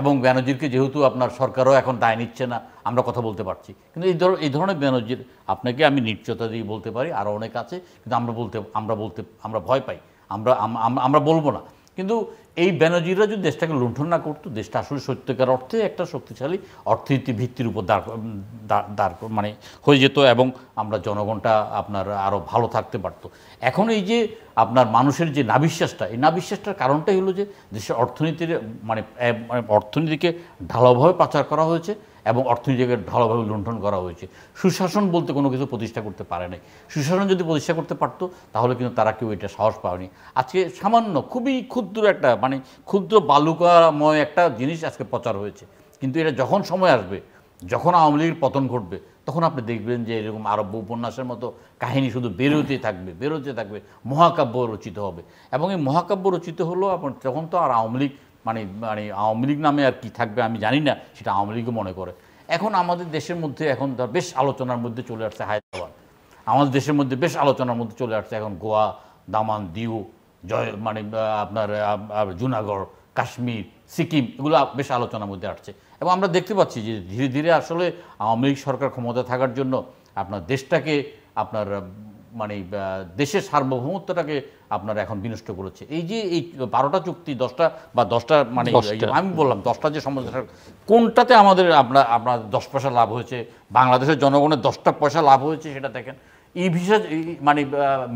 এবং ব্যানার্জিরকে যেহেতু আপনার সরকারও এখন দায় নিচ্ছে না আমরা কথা বলতে পারছি কিন্তু এই ধর এই ধরনের ব্যানার্জির আপনাকে আমি নিশ্চয়তা দিয়ে বলতে পারি আরও অনেক আছে কিন্তু আমরা বলতে আমরা বলতে আমরা ভয় পাই আমরা আমরা বলবো না কিন্তু এই ব্যানার্জিরা যদি দেশটাকে লুণ্ঠন না করতো দেশটা আসলে সত্যিকার অর্থে একটা শক্তিশালী অর্থনীতি ভিত্তির উপর দাঁড় দাঁড় মানে হয়ে যেত এবং আমরা জনগণটা আপনার আরও ভালো থাকতে পারতো এখন এই যে আপনার মানুষের যে নাবিশ্বাসটা এই নাবিশ্বাসটার কারণটাই হলো যে দেশের অর্থনীতির মানে অর্থনীতিকে ঢালাওভাবে পাচার করা হয়েছে এবং অর্থনীতিকে ভালোভাবে লুণ্ঠন করা হয়েছে সুশাসন বলতে কোনো কিছু প্রতিষ্ঠা করতে পারে নাই সুশাসন যদি প্রতিষ্ঠা করতে পারতো তাহলে কিন্তু তারা কেউ এটা সাহস পায়নি আজকে সামান্য খুবই ক্ষুদ্র একটা মানে ক্ষুদ্র বালুকাময় একটা জিনিস আজকে প্রচার হয়েছে কিন্তু এটা যখন সময় আসবে যখন আওয়ামী লীগের পতন ঘটবে তখন আপনি দেখবেন যে এরকম আরব্য উপন্যাসের মতো কাহিনী শুধু বেরোতে থাকবে বেরোতে থাকবে মহাকাব্য রচিত হবে এবং এই মহাকাব্য রচিত হলো আপনার তখন তো আর আওয়ামী লীগ মানে মানে আওয়ামী লীগ নামে আর কি থাকবে আমি জানি না সেটা আওয়ামী লীগও মনে করে এখন আমাদের দেশের মধ্যে এখন তার বেশ আলোচনার মধ্যে চলে আসছে হায়দ্রাবাদ আমাদের দেশের মধ্যে বেশ আলোচনার মধ্যে চলে আসছে এখন গোয়া দামান দিউ জয় মানে আপনার জুনাগড় কাশ্মীর সিকিম এগুলো বেশ আলোচনার মধ্যে আসছে এবং আমরা দেখতে পাচ্ছি যে ধীরে ধীরে আসলে আওয়ামী লীগ সরকার ক্ষমতা থাকার জন্য আপনার দেশটাকে আপনার মানে দেশের সার্বভৌমত্বটাকে আপনারা এখন বিনষ্ট করেছে এই যে এই বারোটা চুক্তি দশটা বা দশটা মানে আমি বললাম দশটা যে সমস্যা কোনটাতে আমাদের আপনার আপনার দশ পয়সা লাভ হয়েছে বাংলাদেশের জনগণের দশটা পয়সা লাভ হয়েছে সেটা দেখেন ই ভিসা মানে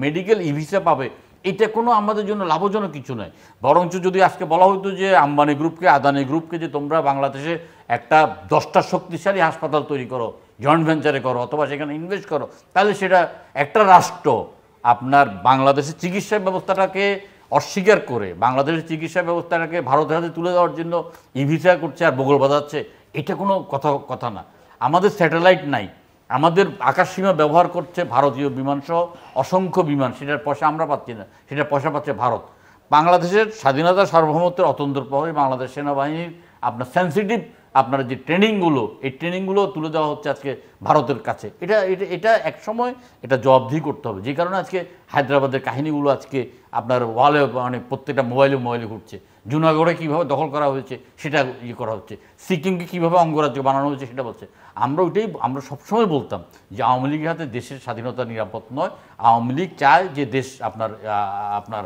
মেডিকেল ই ভিসা পাবে এটা কোনো আমাদের জন্য লাভজনক কিছু নয় বরঞ্চ যদি আজকে বলা হতো যে আম্বানি গ্রুপকে আদানি গ্রুপকে যে তোমরা বাংলাদেশে একটা দশটা শক্তিশালী হাসপাতাল তৈরি করো জয়েন্ট ভেঞ্চারে করো অথবা সেখানে ইনভেস্ট করো তাহলে সেটা একটা রাষ্ট্র আপনার বাংলাদেশের চিকিৎসা ব্যবস্থাটাকে অস্বীকার করে বাংলাদেশের চিকিৎসা ব্যবস্থাটাকে ভারতের হাতে তুলে দেওয়ার জন্য ইভিসা করছে আর বগল বাজাচ্ছে এটা কোনো কথা কথা না আমাদের স্যাটেলাইট নাই আমাদের আকাশসীমা ব্যবহার করছে ভারতীয় বিমানসহ অসংখ্য বিমান সেটার পয়সা আমরা পাচ্ছি না সেটার পয়সা পাচ্ছে ভারত বাংলাদেশের স্বাধীনতা সার্বভৌমত্বের অতন্ত্র প্রভাবে বাংলাদেশ সেনাবাহিনীর আপনার সেন্সিটিভ আপনার যে ট্রেনিংগুলো এই ট্রেনিংগুলো তুলে দেওয়া হচ্ছে আজকে ভারতের কাছে এটা এটা এটা এক সময় এটা জবাবদিহি করতে হবে যে কারণে আজকে হায়দ্রাবাদের কাহিনীগুলো আজকে আপনার ওয়ালে মানে প্রত্যেকটা মোবাইলে মোবাইলে ঘুরছে জুনাগড়ে কীভাবে দখল করা হয়েছে সেটা ইয়ে করা হচ্ছে সিকিমকে কীভাবে অঙ্গরাজ্য বানানো হয়েছে সেটা বলছে আমরা ওইটাই আমরা সবসময় বলতাম যে আওয়ামী লীগের হাতে দেশের স্বাধীনতা নিরাপদ নয় আওয়ামী লীগ চায় যে দেশ আপনার আপনার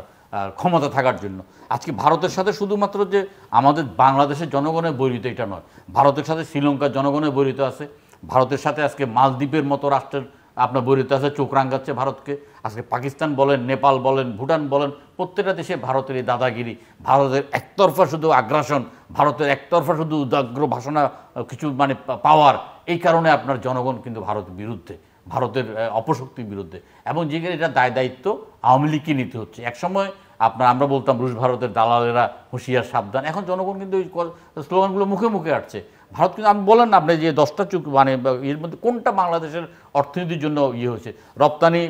ক্ষমতা থাকার জন্য আজকে ভারতের সাথে শুধুমাত্র যে আমাদের বাংলাদেশের জনগণের বৈরিত এটা নয় ভারতের সাথে শ্রীলঙ্কার জনগণের বৈরিত আছে ভারতের সাথে আজকে মালদ্বীপের মতো রাষ্ট্রের আপনার বৈরিত আছে চোখ রাঙ্গাচ্ছে ভারতকে আজকে পাকিস্তান বলেন নেপাল বলেন ভুটান বলেন প্রত্যেকটা দেশে ভারতের এই দাদাগিরি ভারতের একতরফা শুধু আগ্রাসন ভারতের একতরফা শুধু উদাগ্র ভাষণা কিছু মানে পাওয়ার এই কারণে আপনার জনগণ কিন্তু ভারত বিরুদ্ধে ভারতের অপশক্তির বিরুদ্ধে এবং যেখানে এটা দায় দায়িত্ব আওয়ামী লীগকে নিতে হচ্ছে একসময় আপনার আমরা বলতাম রুশ ভারতের দালালেরা হুঁশিয়ার সাবধান এখন জনগণ কিন্তু ওই স্লোগানগুলো মুখে মুখে আসছে ভারত কিন্তু আমি বলেন না আপনি যে দশটা চুক মানে এর মধ্যে কোনটা বাংলাদেশের অর্থনীতির জন্য ইয়ে হয়েছে রপ্তানি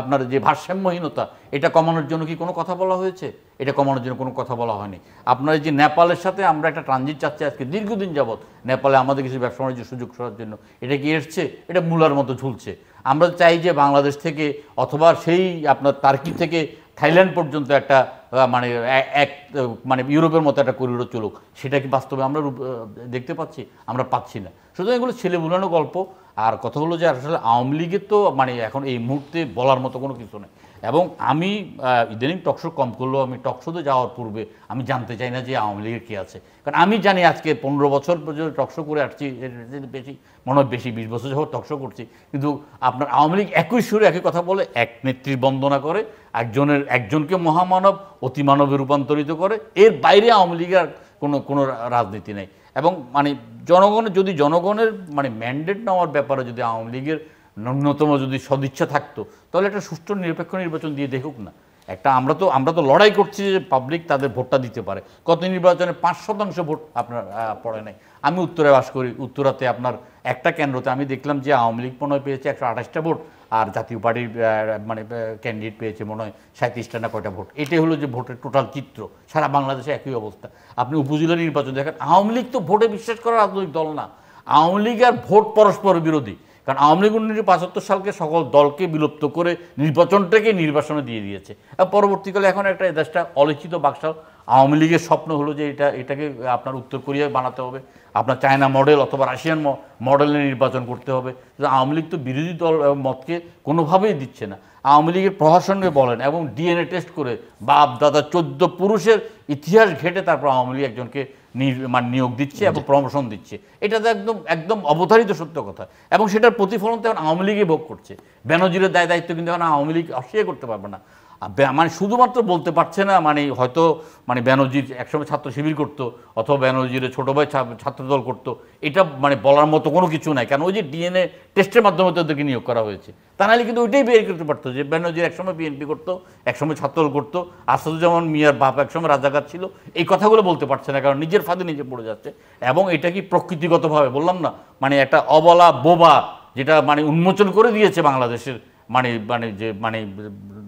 আপনার যে ভারসাম্যহীনতা এটা কমানোর জন্য কি কোনো কথা বলা হয়েছে এটা কমানোর জন্য কোনো কথা বলা হয়নি আপনার যে নেপালের সাথে আমরা একটা ট্রানজিট চাচ্ছি আজকে দীর্ঘদিন যাবৎ নেপালে আমাদের কিছু ব্যবসা বাণিজ্য সুযোগ করার জন্য এটা কি এসছে এটা মূলার মতো ঝুলছে আমরা চাই যে বাংলাদেশ থেকে অথবা সেই আপনার তার্কি থেকে থাইল্যান্ড পর্যন্ত একটা মানে এক মানে ইউরোপের মতো একটা করিডোর চলুক সেটা কি বাস্তবে আমরা দেখতে পাচ্ছি আমরা পাচ্ছি না সুতরাং এগুলো ছেলে বুলানো গল্প আর কথা হলো যে আসলে আওয়ামী লীগের তো মানে এখন এই মুহূর্তে বলার মতো কোনো কিছু নেই এবং আমি ইদানিং টকশো কম করলেও আমি টকশোতে যাওয়ার পূর্বে আমি জানতে চাই না যে আওয়ামী লীগের কী আছে কারণ আমি জানি আজকে পনেরো বছর পর্যন্ত টকশো করে আসছি বেশি মনে হয় বেশি বিশ বছর যখন টকশো করছি কিন্তু আপনার আওয়ামী লীগ একই সুরে একই কথা বলে এক নেত্রীর বন্দনা করে একজনের একজনকে মহামানব অতিমানবে রূপান্তরিত করে এর বাইরে আওয়ামী লীগের কোনো কোনো রাজনীতি নেই এবং মানে জনগণের যদি জনগণের মানে ম্যান্ডেট নেওয়ার ব্যাপারে যদি আওয়ামী লীগের ন্যূনতম যদি সদিচ্ছা থাকতো তাহলে একটা সুষ্ঠু নিরপেক্ষ নির্বাচন দিয়ে দেখুক না একটা আমরা তো আমরা তো লড়াই করছি যে পাবলিক তাদের ভোটটা দিতে পারে কত নির্বাচনে পাঁচ শতাংশ ভোট আপনার পড়ে নাই আমি উত্তরে বাস করি উত্তরাতে আপনার একটা কেন্দ্রতে আমি দেখলাম যে আওয়ামী লীগ মনে হয় পেয়েছে একশো আঠাশটা ভোট আর জাতীয় পার্টির মানে ক্যান্ডিডেট পেয়েছে মনে হয় সাঁত্রিশটা না কয়টা ভোট এটাই হলো যে ভোটের টোটাল চিত্র সারা বাংলাদেশে একই অবস্থা আপনি উপজেলা নির্বাচন দেখেন আওয়ামী লীগ তো ভোটে বিশ্বাস করার রাজনৈতিক দল না আওয়ামী লীগ আর ভোট পরস্পর বিরোধী কারণ আওয়ামী লীগ উনিশশো পঁচাত্তর সালকে সকল দলকে বিলুপ্ত করে নির্বাচনটাকে নির্বাচনে দিয়ে দিয়েছে পরবর্তীকালে এখন একটা দেশটা অলিখিত বাক্সাল আওয়ামী লীগের স্বপ্ন হলো যে এটা এটাকে আপনার উত্তর কোরিয়ায় বানাতে হবে আপনার চায়না মডেল অথবা রাশিয়ান মডেলে নির্বাচন করতে হবে আওয়ামী লীগ তো বিরোধী দল মতকে কোনোভাবেই দিচ্ছে না আওয়ামী লীগের প্রশাসনকে বলেন এবং ডিএনএ টেস্ট করে বাপ দাদা চোদ্দ পুরুষের ইতিহাস ঘেটে তারপর আওয়ামী লীগ একজনকে মানে নিয়োগ দিচ্ছে এবং প্রমোশন দিচ্ছে এটা তো একদম একদম অবধারিত সত্য কথা এবং সেটার প্রতিফলন তো এখন আওয়ামী লীগই ভোগ করছে বেনজিরের দায় দায়িত্ব কিন্তু এখন আওয়ামী লীগ অস্বীকার করতে পারবে না মানে শুধুমাত্র বলতে পারছে না মানে হয়তো মানে ব্যানার্জির একসময় ছাত্র শিবির করতো অথবা ব্যানার্জির ছোট ভাই ছাত্রদল করতো এটা মানে বলার মতো কোনো কিছু নাই কারণ ওই যে ডিএনএ টেস্টের মাধ্যমে তাদেরকে নিয়োগ করা হয়েছে তা নাহলে কিন্তু ওইটাই বের করতে পারতো যে ব্যানার্জির একসময় বিএনপি করতো একসময় ছাত্রদল করতো আসাদুজ্জামান মিয়ার বাপ একসময় রাজাকার ছিল এই কথাগুলো বলতে পারছে না কারণ নিজের ফাঁদে নিজে পড়ে যাচ্ছে এবং এটা কি প্রকৃতিগতভাবে বললাম না মানে একটা অবলা বোবা যেটা মানে উন্মোচন করে দিয়েছে বাংলাদেশের মানে মানে যে মানে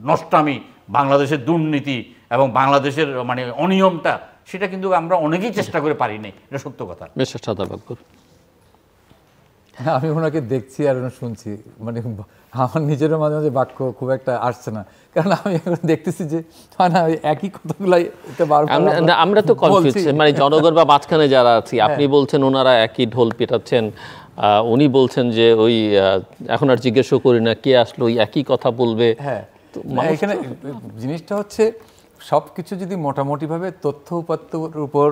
নষ্টামি বাংলাদেশের দুর্নীতি এবং বাংলাদেশের মানে অনিয়মটা সেটা কিন্তু আমরা অনেকেই চেষ্টা করে পারি পারিনি এটা সত্য কথা হ্যাঁ, আমি ওনাকে দেখছি আর শুনছি মানে আমার নিজের মাঝে মাঝে বাক্য খুব একটা আসছে না কারণ আমি এখন দেখতেছি যে একই কথাগুলাই আমরা তো কনফিউজ মানে জনগণ বা মাঝখানে যারা আছি হ্যাঁ। আপনি বলছেন ওনারা একই ঢোল পেটাচ্ছেন উনি বলছেন যে ওই এখন আর জিজ্ঞেস করি না কে আসলো ওই একই কথা বলবে হ্যাঁ। এখানে জিনিসটা হচ্ছে সব কিছু যদি মোটামুটিভাবে তথ্য উপাত্তর উপর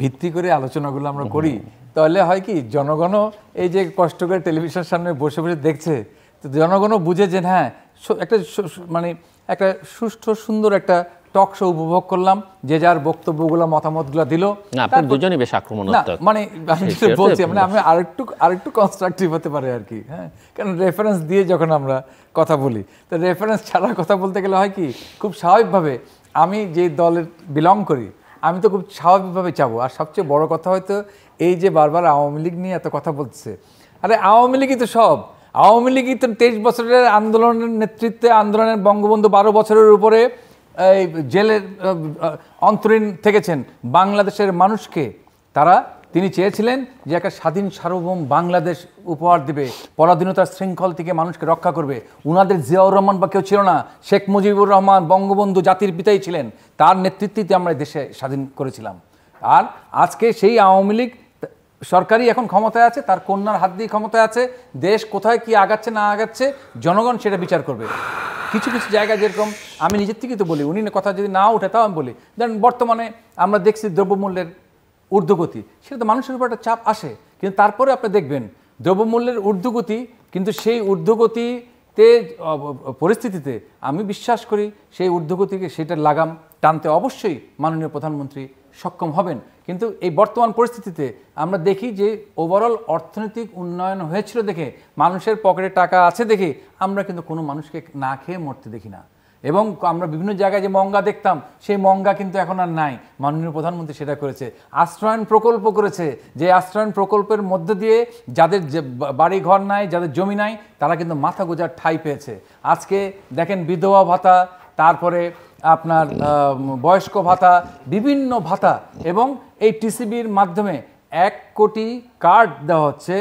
ভিত্তি করে আলোচনাগুলো আমরা করি তাহলে হয় কি জনগণও এই যে কষ্ট করে টেলিভিশনের সামনে বসে বসে দেখছে তো জনগণও বুঝে যে হ্যাঁ একটা মানে একটা সুষ্ঠু সুন্দর একটা টক শো উপভোগ করলাম যে যার বক্তব্যগুলো মতামতগুলো দিল দুজনই বেশ আক্রমণ মানে আমি বলছি মানে আমি আরেকটু আরেকটু কনস্ট্রাকটিভ হতে পারে আর কি হ্যাঁ কারণ রেফারেন্স দিয়ে যখন আমরা কথা বলি তো রেফারেন্স ছাড়া কথা বলতে গেলে হয় কি খুব স্বাভাবিকভাবে আমি যে দলের বিলং করি আমি তো খুব স্বাভাবিকভাবে চাবো আর সবচেয়ে বড় কথা হয়তো এই যে বারবার আওয়ামী লীগ নিয়ে এত কথা বলছে আরে আওয়ামী লীগই তো সব আওয়ামী লীগই তো তেইশ বছরের আন্দোলনের নেতৃত্বে আন্দোলনের বঙ্গবন্ধু বারো বছরের উপরে এই জেলের অন্তরীণ থেকেছেন বাংলাদেশের মানুষকে তারা তিনি চেয়েছিলেন যে একটা স্বাধীন সার্বভৌম বাংলাদেশ উপহার দেবে পরাধীনতার শৃঙ্খল থেকে মানুষকে রক্ষা করবে উনাদের জিয়াউর রহমান বা কেউ ছিল না শেখ মুজিবুর রহমান বঙ্গবন্ধু জাতির পিতাই ছিলেন তার নেতৃত্বে আমরা দেশে স্বাধীন করেছিলাম আর আজকে সেই আওয়ামী লীগ সরকারই এখন ক্ষমতায় আছে তার কন্যার হাত দিয়ে ক্ষমতায় আছে দেশ কোথায় কি আগাচ্ছে না আগাচ্ছে জনগণ সেটা বিচার করবে কিছু কিছু জায়গায় যেরকম আমি নিজের থেকেই তো বলি উনি কথা যদি না ওঠে তাও আমি বলি দেন বর্তমানে আমরা দেখছি দ্রব্যমূল্যের ঊর্ধ্বগতি সেটা তো মানুষের উপর একটা চাপ আসে কিন্তু তারপরে আপনি দেখবেন দ্রব্যমূল্যের ঊর্ধ্বগতি কিন্তু সেই ঊর্ধ্বগতিতে পরিস্থিতিতে আমি বিশ্বাস করি সেই ঊর্ধ্বগতিকে সেটার লাগাম টানতে অবশ্যই মাননীয় প্রধানমন্ত্রী সক্ষম হবেন কিন্তু এই বর্তমান পরিস্থিতিতে আমরা দেখি যে ওভারঅল অর্থনৈতিক উন্নয়ন হয়েছিল দেখে মানুষের পকেটে টাকা আছে দেখে আমরা কিন্তু কোনো মানুষকে না খেয়ে মরতে দেখি না এবং আমরা বিভিন্ন জায়গায় যে মঙ্গা দেখতাম সেই মঙ্গা কিন্তু এখন আর নাই মাননীয় প্রধানমন্ত্রী সেটা করেছে আশ্রয়ন প্রকল্প করেছে যে আশ্রয়ন প্রকল্পের মধ্য দিয়ে যাদের বাড়ি ঘর নাই যাদের জমি নাই তারা কিন্তু মাথা গোজার ঠাই পেয়েছে আজকে দেখেন বিধবা ভাতা তারপরে আপনার বয়স্ক ভাতা বিভিন্ন ভাতা এবং এই টিসিবির মাধ্যমে এক কোটি কার্ড দেওয়া হচ্ছে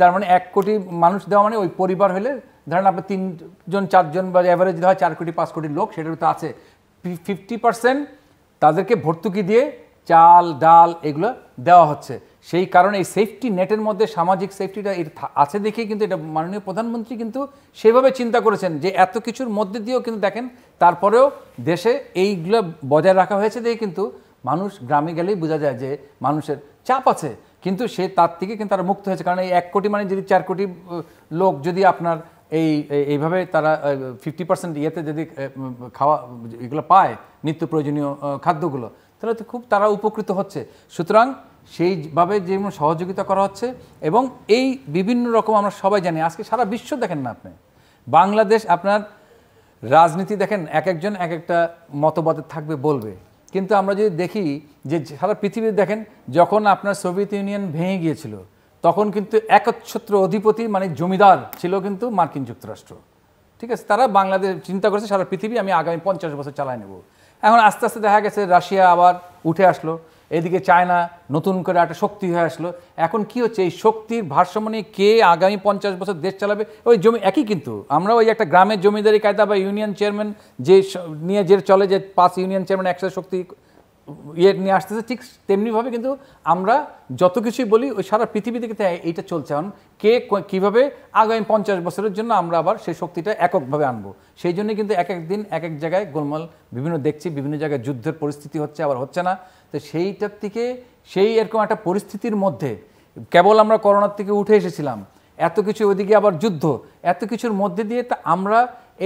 তার মানে এক কোটি মানুষ দেওয়া মানে ওই পরিবার হলে ধরেন আপনার তিনজন চারজন বা অ্যাভারেজ হয় চার কোটি পাঁচ কোটি লোক সেটার তো আছে ফিফটি পার্সেন্ট তাদেরকে ভর্তুকি দিয়ে চাল ডাল এগুলো দেওয়া হচ্ছে সেই কারণে এই সেফটি নেটের মধ্যে সামাজিক সেফটিটা এর আছে দেখেই কিন্তু এটা মাননীয় প্রধানমন্ত্রী কিন্তু সেভাবে চিন্তা করেছেন যে এত কিছুর মধ্যে দিয়েও কিন্তু দেখেন তারপরেও দেশে এইগুলো বজায় রাখা হয়েছে দিয়ে কিন্তু মানুষ গ্রামে গেলেই বোঝা যায় যে মানুষের চাপ আছে কিন্তু সে তার থেকে কিন্তু তারা মুক্ত হয়েছে কারণ এই এক কোটি মানে যদি চার কোটি লোক যদি আপনার এই এইভাবে তারা ফিফটি পার্সেন্ট ইয়েতে যদি খাওয়া এগুলো পায় নিত্য প্রয়োজনীয় খাদ্যগুলো তাহলে তো খুব তারা উপকৃত হচ্ছে সুতরাং সেইভাবে যেমন সহযোগিতা করা হচ্ছে এবং এই বিভিন্ন রকম আমরা সবাই জানি আজকে সারা বিশ্ব দেখেন না আপনি বাংলাদেশ আপনার রাজনীতি দেখেন এক একজন এক একটা মতবাদে থাকবে বলবে কিন্তু আমরা যদি দেখি যে সারা পৃথিবীর দেখেন যখন আপনার সোভিয়েত ইউনিয়ন ভেঙে গিয়েছিল তখন কিন্তু একচ্ছত্র অধিপতি মানে জমিদার ছিল কিন্তু মার্কিন যুক্তরাষ্ট্র ঠিক আছে তারা বাংলাদেশ চিন্তা করেছে সারা পৃথিবী আমি আগামী পঞ্চাশ বছর চালায় নেব এখন আস্তে আস্তে দেখা গেছে রাশিয়া আবার উঠে আসলো এদিকে চায়না নতুন করে একটা শক্তি হয়ে আসলো এখন কি হচ্ছে এই শক্তির ভারসাম্য নিয়ে কে আগামী পঞ্চাশ বছর দেশ চালাবে ওই জমি একই কিন্তু আমরা ওই একটা গ্রামের জমিদারি কায়দা বা ইউনিয়ন চেয়ারম্যান যে নিয়ে যে চলে যে পাঁচ ইউনিয়ন চেয়ারম্যান একসাথে শক্তি ইয়ে নিয়ে আসতেছে ঠিক তেমনিভাবে কিন্তু আমরা যত কিছুই বলি ওই সারা পৃথিবী থেকে এইটা চলছে এখন কে কীভাবে আগামী পঞ্চাশ বছরের জন্য আমরা আবার সেই শক্তিটা এককভাবে আনবো সেই জন্য কিন্তু এক এক দিন এক এক জায়গায় গোলমাল বিভিন্ন দেখছি বিভিন্ন জায়গায় যুদ্ধের পরিস্থিতি হচ্ছে আবার হচ্ছে না তো সেইটার থেকে সেই এরকম একটা পরিস্থিতির মধ্যে কেবল আমরা করোনার থেকে উঠে এসেছিলাম এত কিছু ওদিকে আবার যুদ্ধ এত কিছুর মধ্যে দিয়ে তা আমরা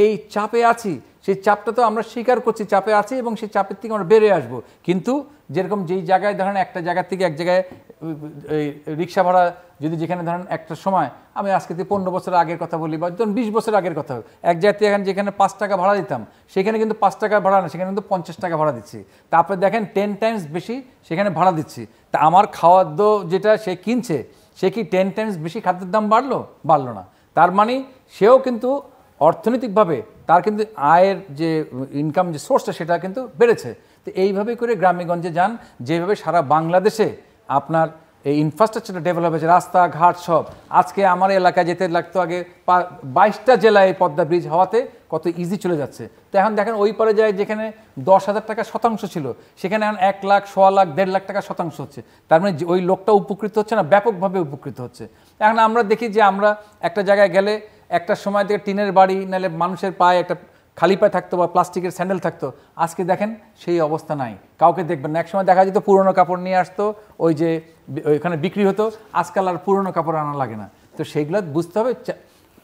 এই চাপে আছি সেই চাপটা তো আমরা স্বীকার করছি চাপে আছি এবং সেই চাপের থেকে আমরা বেড়ে আসব কিন্তু যেরকম যেই জায়গায় ধরেন একটা জায়গা থেকে এক জায়গায় রিক্সা ভাড়া যদি যেখানে ধরেন একটা সময় আমি আজকে থেকে পনেরো বছর আগের কথা বলি বা ধরুন বিশ বছর আগের কথা এক জায়গাতে এখন যেখানে পাঁচ টাকা ভাড়া দিতাম সেখানে কিন্তু পাঁচ টাকা ভাড়া না সেখানে কিন্তু পঞ্চাশ টাকা ভাড়া দিচ্ছি তারপরে দেখেন টেন টাইমস বেশি সেখানে ভাড়া দিচ্ছি তা আমার দো যেটা সে কিনছে সে কি টেন টাইমস বেশি খাদ্যের দাম বাড়লো বাড়লো না তার মানে সেও কিন্তু অর্থনৈতিকভাবে তার কিন্তু আয়ের যে ইনকাম যে সোর্সটা সেটা কিন্তু বেড়েছে তো এইভাবে করে গ্রামেগঞ্জে যান যেভাবে সারা বাংলাদেশে আপনার এই ইনফ্রাস্ট্রাকচার ডেভেলপ হয়েছে রাস্তাঘাট সব আজকে আমার এলাকায় যেতে লাগতো আগে বাইশটা জেলায় পদ্মা ব্রিজ হওয়াতে কত ইজি চলে যাচ্ছে তো এখন দেখেন ওই পারে যায় যেখানে দশ হাজার টাকা শতাংশ ছিল সেখানে এখন এক লাখ সোয়া লাখ দেড় লাখ টাকা শতাংশ হচ্ছে তার মানে ওই লোকটা উপকৃত হচ্ছে না ব্যাপকভাবে উপকৃত হচ্ছে এখন আমরা দেখি যে আমরা একটা জায়গায় গেলে একটা সময় থেকে টিনের বাড়ি নাহলে মানুষের পায়ে একটা খালি পায়ে থাকতো বা প্লাস্টিকের স্যান্ডেল থাকতো আজকে দেখেন সেই অবস্থা নাই কাউকে দেখবেন না একসময় দেখা যেত পুরনো কাপড় নিয়ে আসতো ওই যে ওইখানে বিক্রি হতো আজকাল আর পুরনো কাপড় আনা লাগে না তো সেইগুলো বুঝতে হবে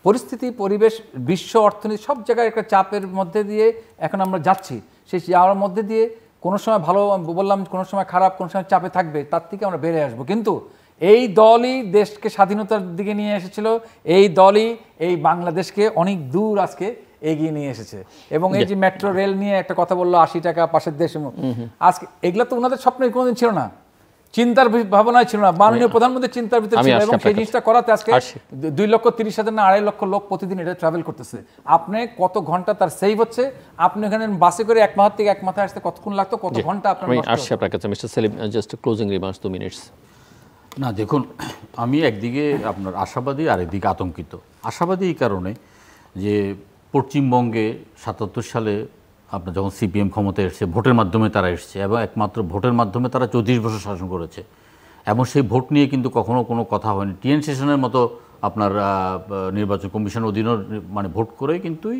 পরিস্থিতি পরিবেশ বিশ্ব অর্থনীতি সব জায়গায় একটা চাপের মধ্যে দিয়ে এখন আমরা যাচ্ছি সেই যাওয়ার মধ্যে দিয়ে কোনো সময় ভালো বললাম কোনো সময় খারাপ কোনো সময় চাপে থাকবে তার থেকে আমরা বেড়ে আসবো কিন্তু এই দলই দেশকে স্বাধীনতার দিকে নিয়ে এসেছিল এই দলই এই বাংলাদেশকে অনেক দূর আজকে এগিয়ে নিয়ে এসেছে এবং এই যে মেট্রো রেল নিয়ে একটা কথা বললো আশি টাকা পাশের দেশে আজকে এগুলো তো ওনাদের স্বপ্নে কোনোদিন ছিল না চিন্তার ভাবনা ছিল না মাননীয় প্রধানমন্ত্রীর চিন্তার ভিতরে ছিল এবং সেই জিনিসটা করাতে আজকে দুই লক্ষ তিরিশ হাজার না আড়াই লক্ষ লোক প্রতিদিন এটা ট্রাভেল করতেছে আপনি কত ঘন্টা তার সেভ হচ্ছে আপনি ওখানে বাসে করে এক মাথা থেকে এক মাথায় আসতে কতক্ষণ লাগতো কত ঘন্টা আপনার আসছি আপনার কাছে mister Selim just closing remarks two minutes না দেখুন আমি একদিকে আপনার আশাবাদী আর একদিকে আতঙ্কিত আশাবাদী এই কারণে যে পশ্চিমবঙ্গে সাতাত্তর সালে আপনার যখন সিপিএম ক্ষমতায় এসছে ভোটের মাধ্যমে তারা এসছে এবং একমাত্র ভোটের মাধ্যমে তারা চৌত্রিশ বছর শাসন করেছে এবং সেই ভোট নিয়ে কিন্তু কখনো কোনো কথা হয়নি টিএন সেশনের মতো আপনার নির্বাচন কমিশন অধীনও মানে ভোট করে কিন্তুই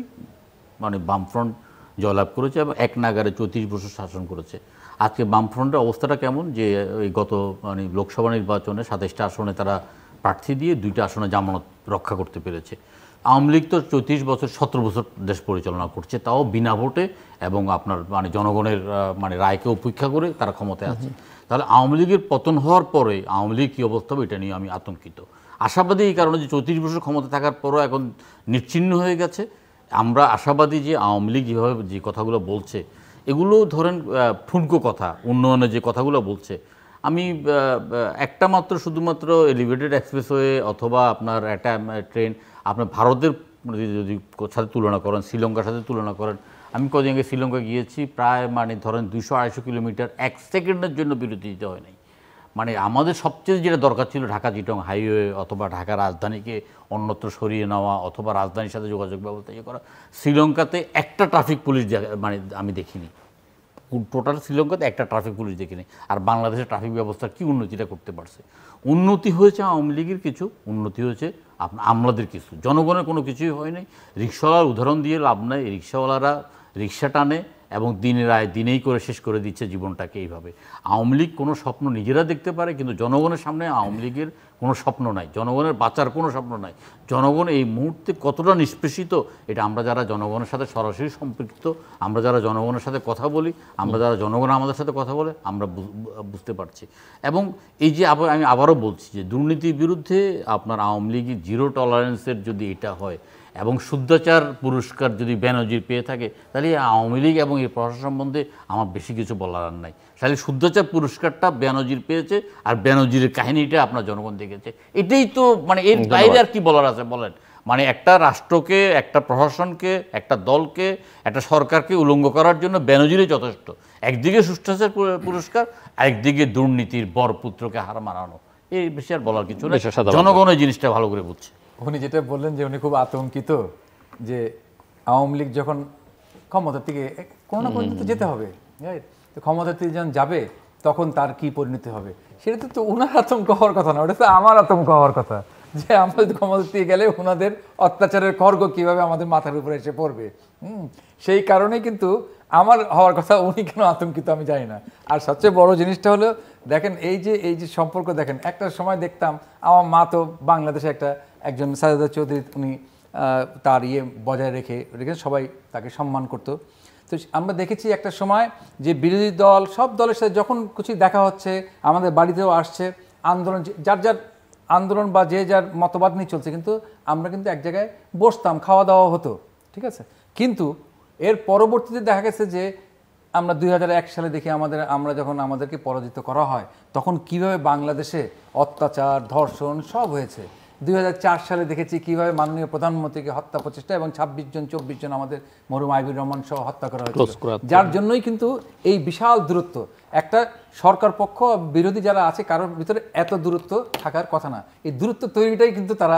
মানে বামফ্রন্ট জয়লাভ করেছে এবং এক নাগারে চৌত্রিশ বছর শাসন করেছে আজকে বামফ্রন্টের অবস্থাটা কেমন যে ওই গত মানে লোকসভা নির্বাচনে সাতাইশটা আসনে তারা প্রার্থী দিয়ে দুইটা আসনে জামানত রক্ষা করতে পেরেছে আওয়ামী লীগ তো চৌত্রিশ বছর সতেরো বছর দেশ পরিচালনা করছে তাও বিনা ভোটে এবং আপনার মানে জনগণের মানে রায়কে উপেক্ষা করে তারা ক্ষমতায় আছে তাহলে আওয়ামী লীগের পতন হওয়ার পরে আওয়ামী লীগ কী অবস্থা হবে এটা নিয়ে আমি আতঙ্কিত আশাবাদী এই কারণে যে চৌত্রিশ বছর ক্ষমতা থাকার পরও এখন নিশ্চিন্ন হয়ে গেছে আমরা আশাবাদী যে আওয়ামী লীগ যেভাবে যে কথাগুলো বলছে এগুলো ধরেন ফুনকো কথা উন্নয়নের যে কথাগুলো বলছে আমি একটা মাত্র শুধুমাত্র এলিভেটেড এক্সপ্রেসওয়ে অথবা আপনার একটা ট্রেন আপনার ভারতের যদি সাথে তুলনা করেন শ্রীলঙ্কার সাথে তুলনা করেন আমি কদিন আগে শ্রীলঙ্কা গিয়েছি প্রায় মানে ধরেন দুশো আড়াইশো কিলোমিটার এক সেকেন্ডের জন্য বিরতি দিতে হয় নাই মানে আমাদের সবচেয়ে যেটা দরকার ছিল ঢাকা চিটং হাইওয়ে অথবা ঢাকা রাজধানীকে অন্যত্র সরিয়ে নেওয়া অথবা রাজধানীর সাথে যোগাযোগ ব্যবস্থা ইয়ে করা শ্রীলঙ্কাতে একটা ট্রাফিক পুলিশ মানে আমি দেখিনি টোটাল শ্রীলঙ্কাতে একটা ট্রাফিক পুলিশ দেখিনি আর বাংলাদেশের ট্রাফিক ব্যবস্থার কী উন্নতিটা করতে পারছে উন্নতি হয়েছে আওয়ামী লীগের কিছু উন্নতি হয়েছে আপনার আমলাদের কিছু জনগণের কোনো কিছুই হয়নি রিক্সাওয়ালার উদাহরণ দিয়ে লাভ নাই রিক্সাওয়ালারা রিক্সা টানে এবং দিনের আয় দিনেই করে শেষ করে দিচ্ছে জীবনটাকে এইভাবে আওয়ামী লীগ কোনো স্বপ্ন নিজেরা দেখতে পারে কিন্তু জনগণের সামনে আওয়ামী লীগের কোনো স্বপ্ন নাই জনগণের বাঁচার কোনো স্বপ্ন নাই জনগণ এই মুহূর্তে কতটা নিষ্পেষিত এটা আমরা যারা জনগণের সাথে সরাসরি সম্পৃক্ত আমরা যারা জনগণের সাথে কথা বলি আমরা যারা জনগণ আমাদের সাথে কথা বলে আমরা বুঝতে পারছি এবং এই যে আমি আবারও বলছি যে দুর্নীতির বিরুদ্ধে আপনার আওয়ামী লীগের জিরো টলারেন্সের যদি এটা হয় এবং শুদ্ধাচার পুরস্কার যদি ব্যানার্জির পেয়ে থাকে তাহলে আওয়ামী লীগ এবং এই প্রশাসন সম্বন্ধে আমার বেশি কিছু বলার আর নাই তাহলে শুদ্ধাচার পুরস্কারটা ব্যানার্জির পেয়েছে আর ব্যানার্জির কাহিনীটা আপনার জনগণ দেখেছে এটাই তো মানে এর বাইরে আর কি বলার আছে বলেন মানে একটা রাষ্ট্রকে একটা প্রশাসনকে একটা দলকে একটা সরকারকে উলঙ্গ করার জন্য ব্যানজিরই যথেষ্ট একদিকে সুষ্ঠাচার পুরস্কার একদিকে দুর্নীতির বরপুত্রকে হার মানানো এই বিষয়ে আর বলার কিছু নেই জনগণ এই জিনিসটা ভালো করে বুঝছে উনি যেটা বললেন যে উনি খুব আতঙ্কিত যে আওয়ামী লীগ যখন ক্ষমতার থেকে কোনো না কোনো যেতে হবে তো ক্ষমতার থেকে যখন যাবে তখন তার কি পরিণতি হবে সেটা তো ওনার আতঙ্ক হওয়ার কথা না ওটা তো আমার আতঙ্ক হওয়ার কথা যে আমরা যদি ক্ষমতার দিয়ে গেলে ওনাদের অত্যাচারের খর্গ কীভাবে আমাদের মাথার উপরে এসে পড়বে হুম সেই কারণে কিন্তু আমার হওয়ার কথা উনি কেন আতঙ্কিত আমি জানি না আর সবচেয়ে বড় জিনিসটা হলো দেখেন এই যে এই যে সম্পর্ক দেখেন একটা সময় দেখতাম আমার মা তো বাংলাদেশে একটা একজন সাজাদা চৌধুরী উনি তার ইয়ে বজায় রেখে রেখে সবাই তাকে সম্মান করতো তো আমরা দেখেছি একটা সময় যে বিরোধী দল সব দলের সাথে যখন কিছু দেখা হচ্ছে আমাদের বাড়িতেও আসছে আন্দোলন যার যার আন্দোলন বা যে যার মতবাদ নিয়ে চলছে কিন্তু আমরা কিন্তু এক জায়গায় বসতাম খাওয়া দাওয়া হতো ঠিক আছে কিন্তু এর পরবর্তীতে দেখা গেছে যে আমরা দুই সালে দেখি আমাদের আমরা যখন আমাদেরকে পরাজিত করা হয় তখন কিভাবে বাংলাদেশে অত্যাচার ধর্ষণ সব হয়েছে দুই সালে দেখেছি কিভাবে মাননীয় প্রধানমন্ত্রীকে হত্যা প্রচেষ্টা এবং ২৬ জন চব্বিশ জন আমাদের মরুম আইবির রহমান সহ হত্যা করা হয়েছে যার জন্যই কিন্তু এই বিশাল দূরত্ব একটা সরকার পক্ষ বিরোধী যারা আছে কারোর ভিতরে এত দূরত্ব থাকার কথা না এই দূরত্ব তৈরিটাই কিন্তু তারা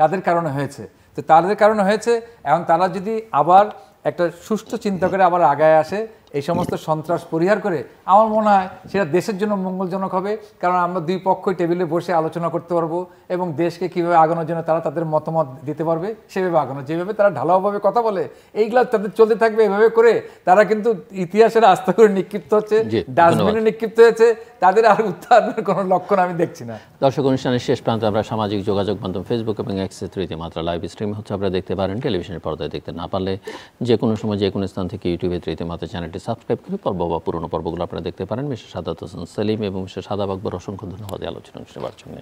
তাদের কারণে হয়েছে তো তাদের কারণে হয়েছে এখন তারা যদি আবার একটা সুষ্ঠু চিন্তা করে আবার আগায় আসে এই সমস্ত সন্ত্রাস পরিহার করে আমার মনে হয় সেটা দেশের জন্য মঙ্গলজনক হবে কারণ আমরা দুই পক্ষই টেবিলে বসে আলোচনা করতে পারবো এবং দেশকে কীভাবে আগানোর জন্য তারা তাদের মতামত দিতে পারবে সেভাবে আগানো যেভাবে তারা ঢালাওভাবে কথা বলে এইগুলো তাদের চলতে থাকবে এভাবে করে তারা কিন্তু ইতিহাসের আস্থা করে নিক্ষিপ্ত হচ্ছে ডাস্টবিনে নিক্ষিপ্ত হয়েছে তাদের আর উত্থানের কোনো লক্ষণ আমি দেখছি না দর্শক অনুষ্ঠানের শেষ প্রান্তে আমরা সামাজিক যোগাযোগ মাধ্যম ফেসবুক এবং এক্সে তৃতীয় মাত্রা লাইভ স্ট্রিম হচ্ছে আপনারা দেখতে পারেন টেলিভিশনের পর্দায় দেখতে না পারলে যে কোনো সময় যে কোনো স্থান থেকে ইউটিউবে তৃতীয় মাত্রা চ্যানেলটি সাবস্ক্রাইব করে পর্ব বা পুরনো পর্বগুলো আপনারা দেখতে পারেন মিশা সাদাত হোসেন সেলিম এবং মিস্টার সাদাব আকবর অসংখ্য ধন্যবাদ আলোচনা শোনার জন্য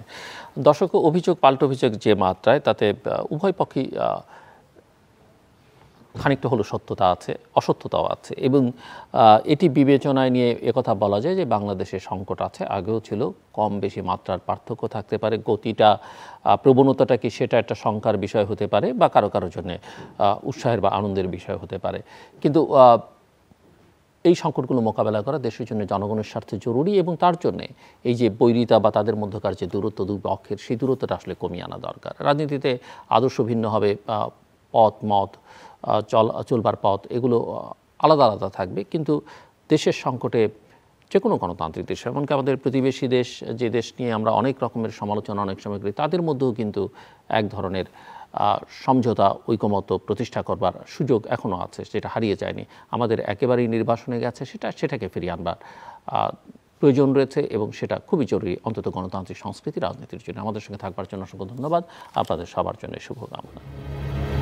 দর্শক অভিযোগ পাল্ট অভিযোগ যে মাত্রায় তাতে উভয় পক্ষই খানিকটা হলো সত্যতা আছে অসত্যতাও আছে এবং এটি বিবেচনায় নিয়ে একথা বলা যায় যে বাংলাদেশে সংকট আছে আগেও ছিল কম বেশি মাত্রার পার্থক্য থাকতে পারে গতিটা প্রবণতাটা কি সেটা একটা শঙ্কার বিষয় হতে পারে বা কারো কারোর জন্য উৎসাহের বা আনন্দের বিষয় হতে পারে কিন্তু এই সংকটগুলো মোকাবেলা করা দেশের জন্য জনগণের স্বার্থে জরুরি এবং তার জন্য এই যে বৈরিতা বা তাদের মধ্যকার যে দূরত্ব দুই পক্ষের সেই দূরত্বটা আসলে কমিয়ে আনা দরকার রাজনীতিতে আদর্শ ভিন্ন হবে পথ মত চল চলবার পথ এগুলো আলাদা আলাদা থাকবে কিন্তু দেশের সংকটে যে কোনো গণতান্ত্রিক দেশ এমনকি আমাদের প্রতিবেশী দেশ যে দেশ নিয়ে আমরা অনেক রকমের সমালোচনা অনেক সময় করি তাদের মধ্যেও কিন্তু এক ধরনের সমঝোতা ঐকমত্য প্রতিষ্ঠা করবার সুযোগ এখনও আছে সেটা হারিয়ে যায়নি আমাদের একেবারেই নির্বাসনে গেছে সেটা সেটাকে ফিরিয়ে আনবার প্রয়োজন রয়েছে এবং সেটা খুবই জরুরি অন্তত গণতান্ত্রিক সংস্কৃতি রাজনীতির জন্য আমাদের সঙ্গে থাকবার জন্য অসংখ্য ধন্যবাদ আপনাদের সবার জন্য শুভকামনা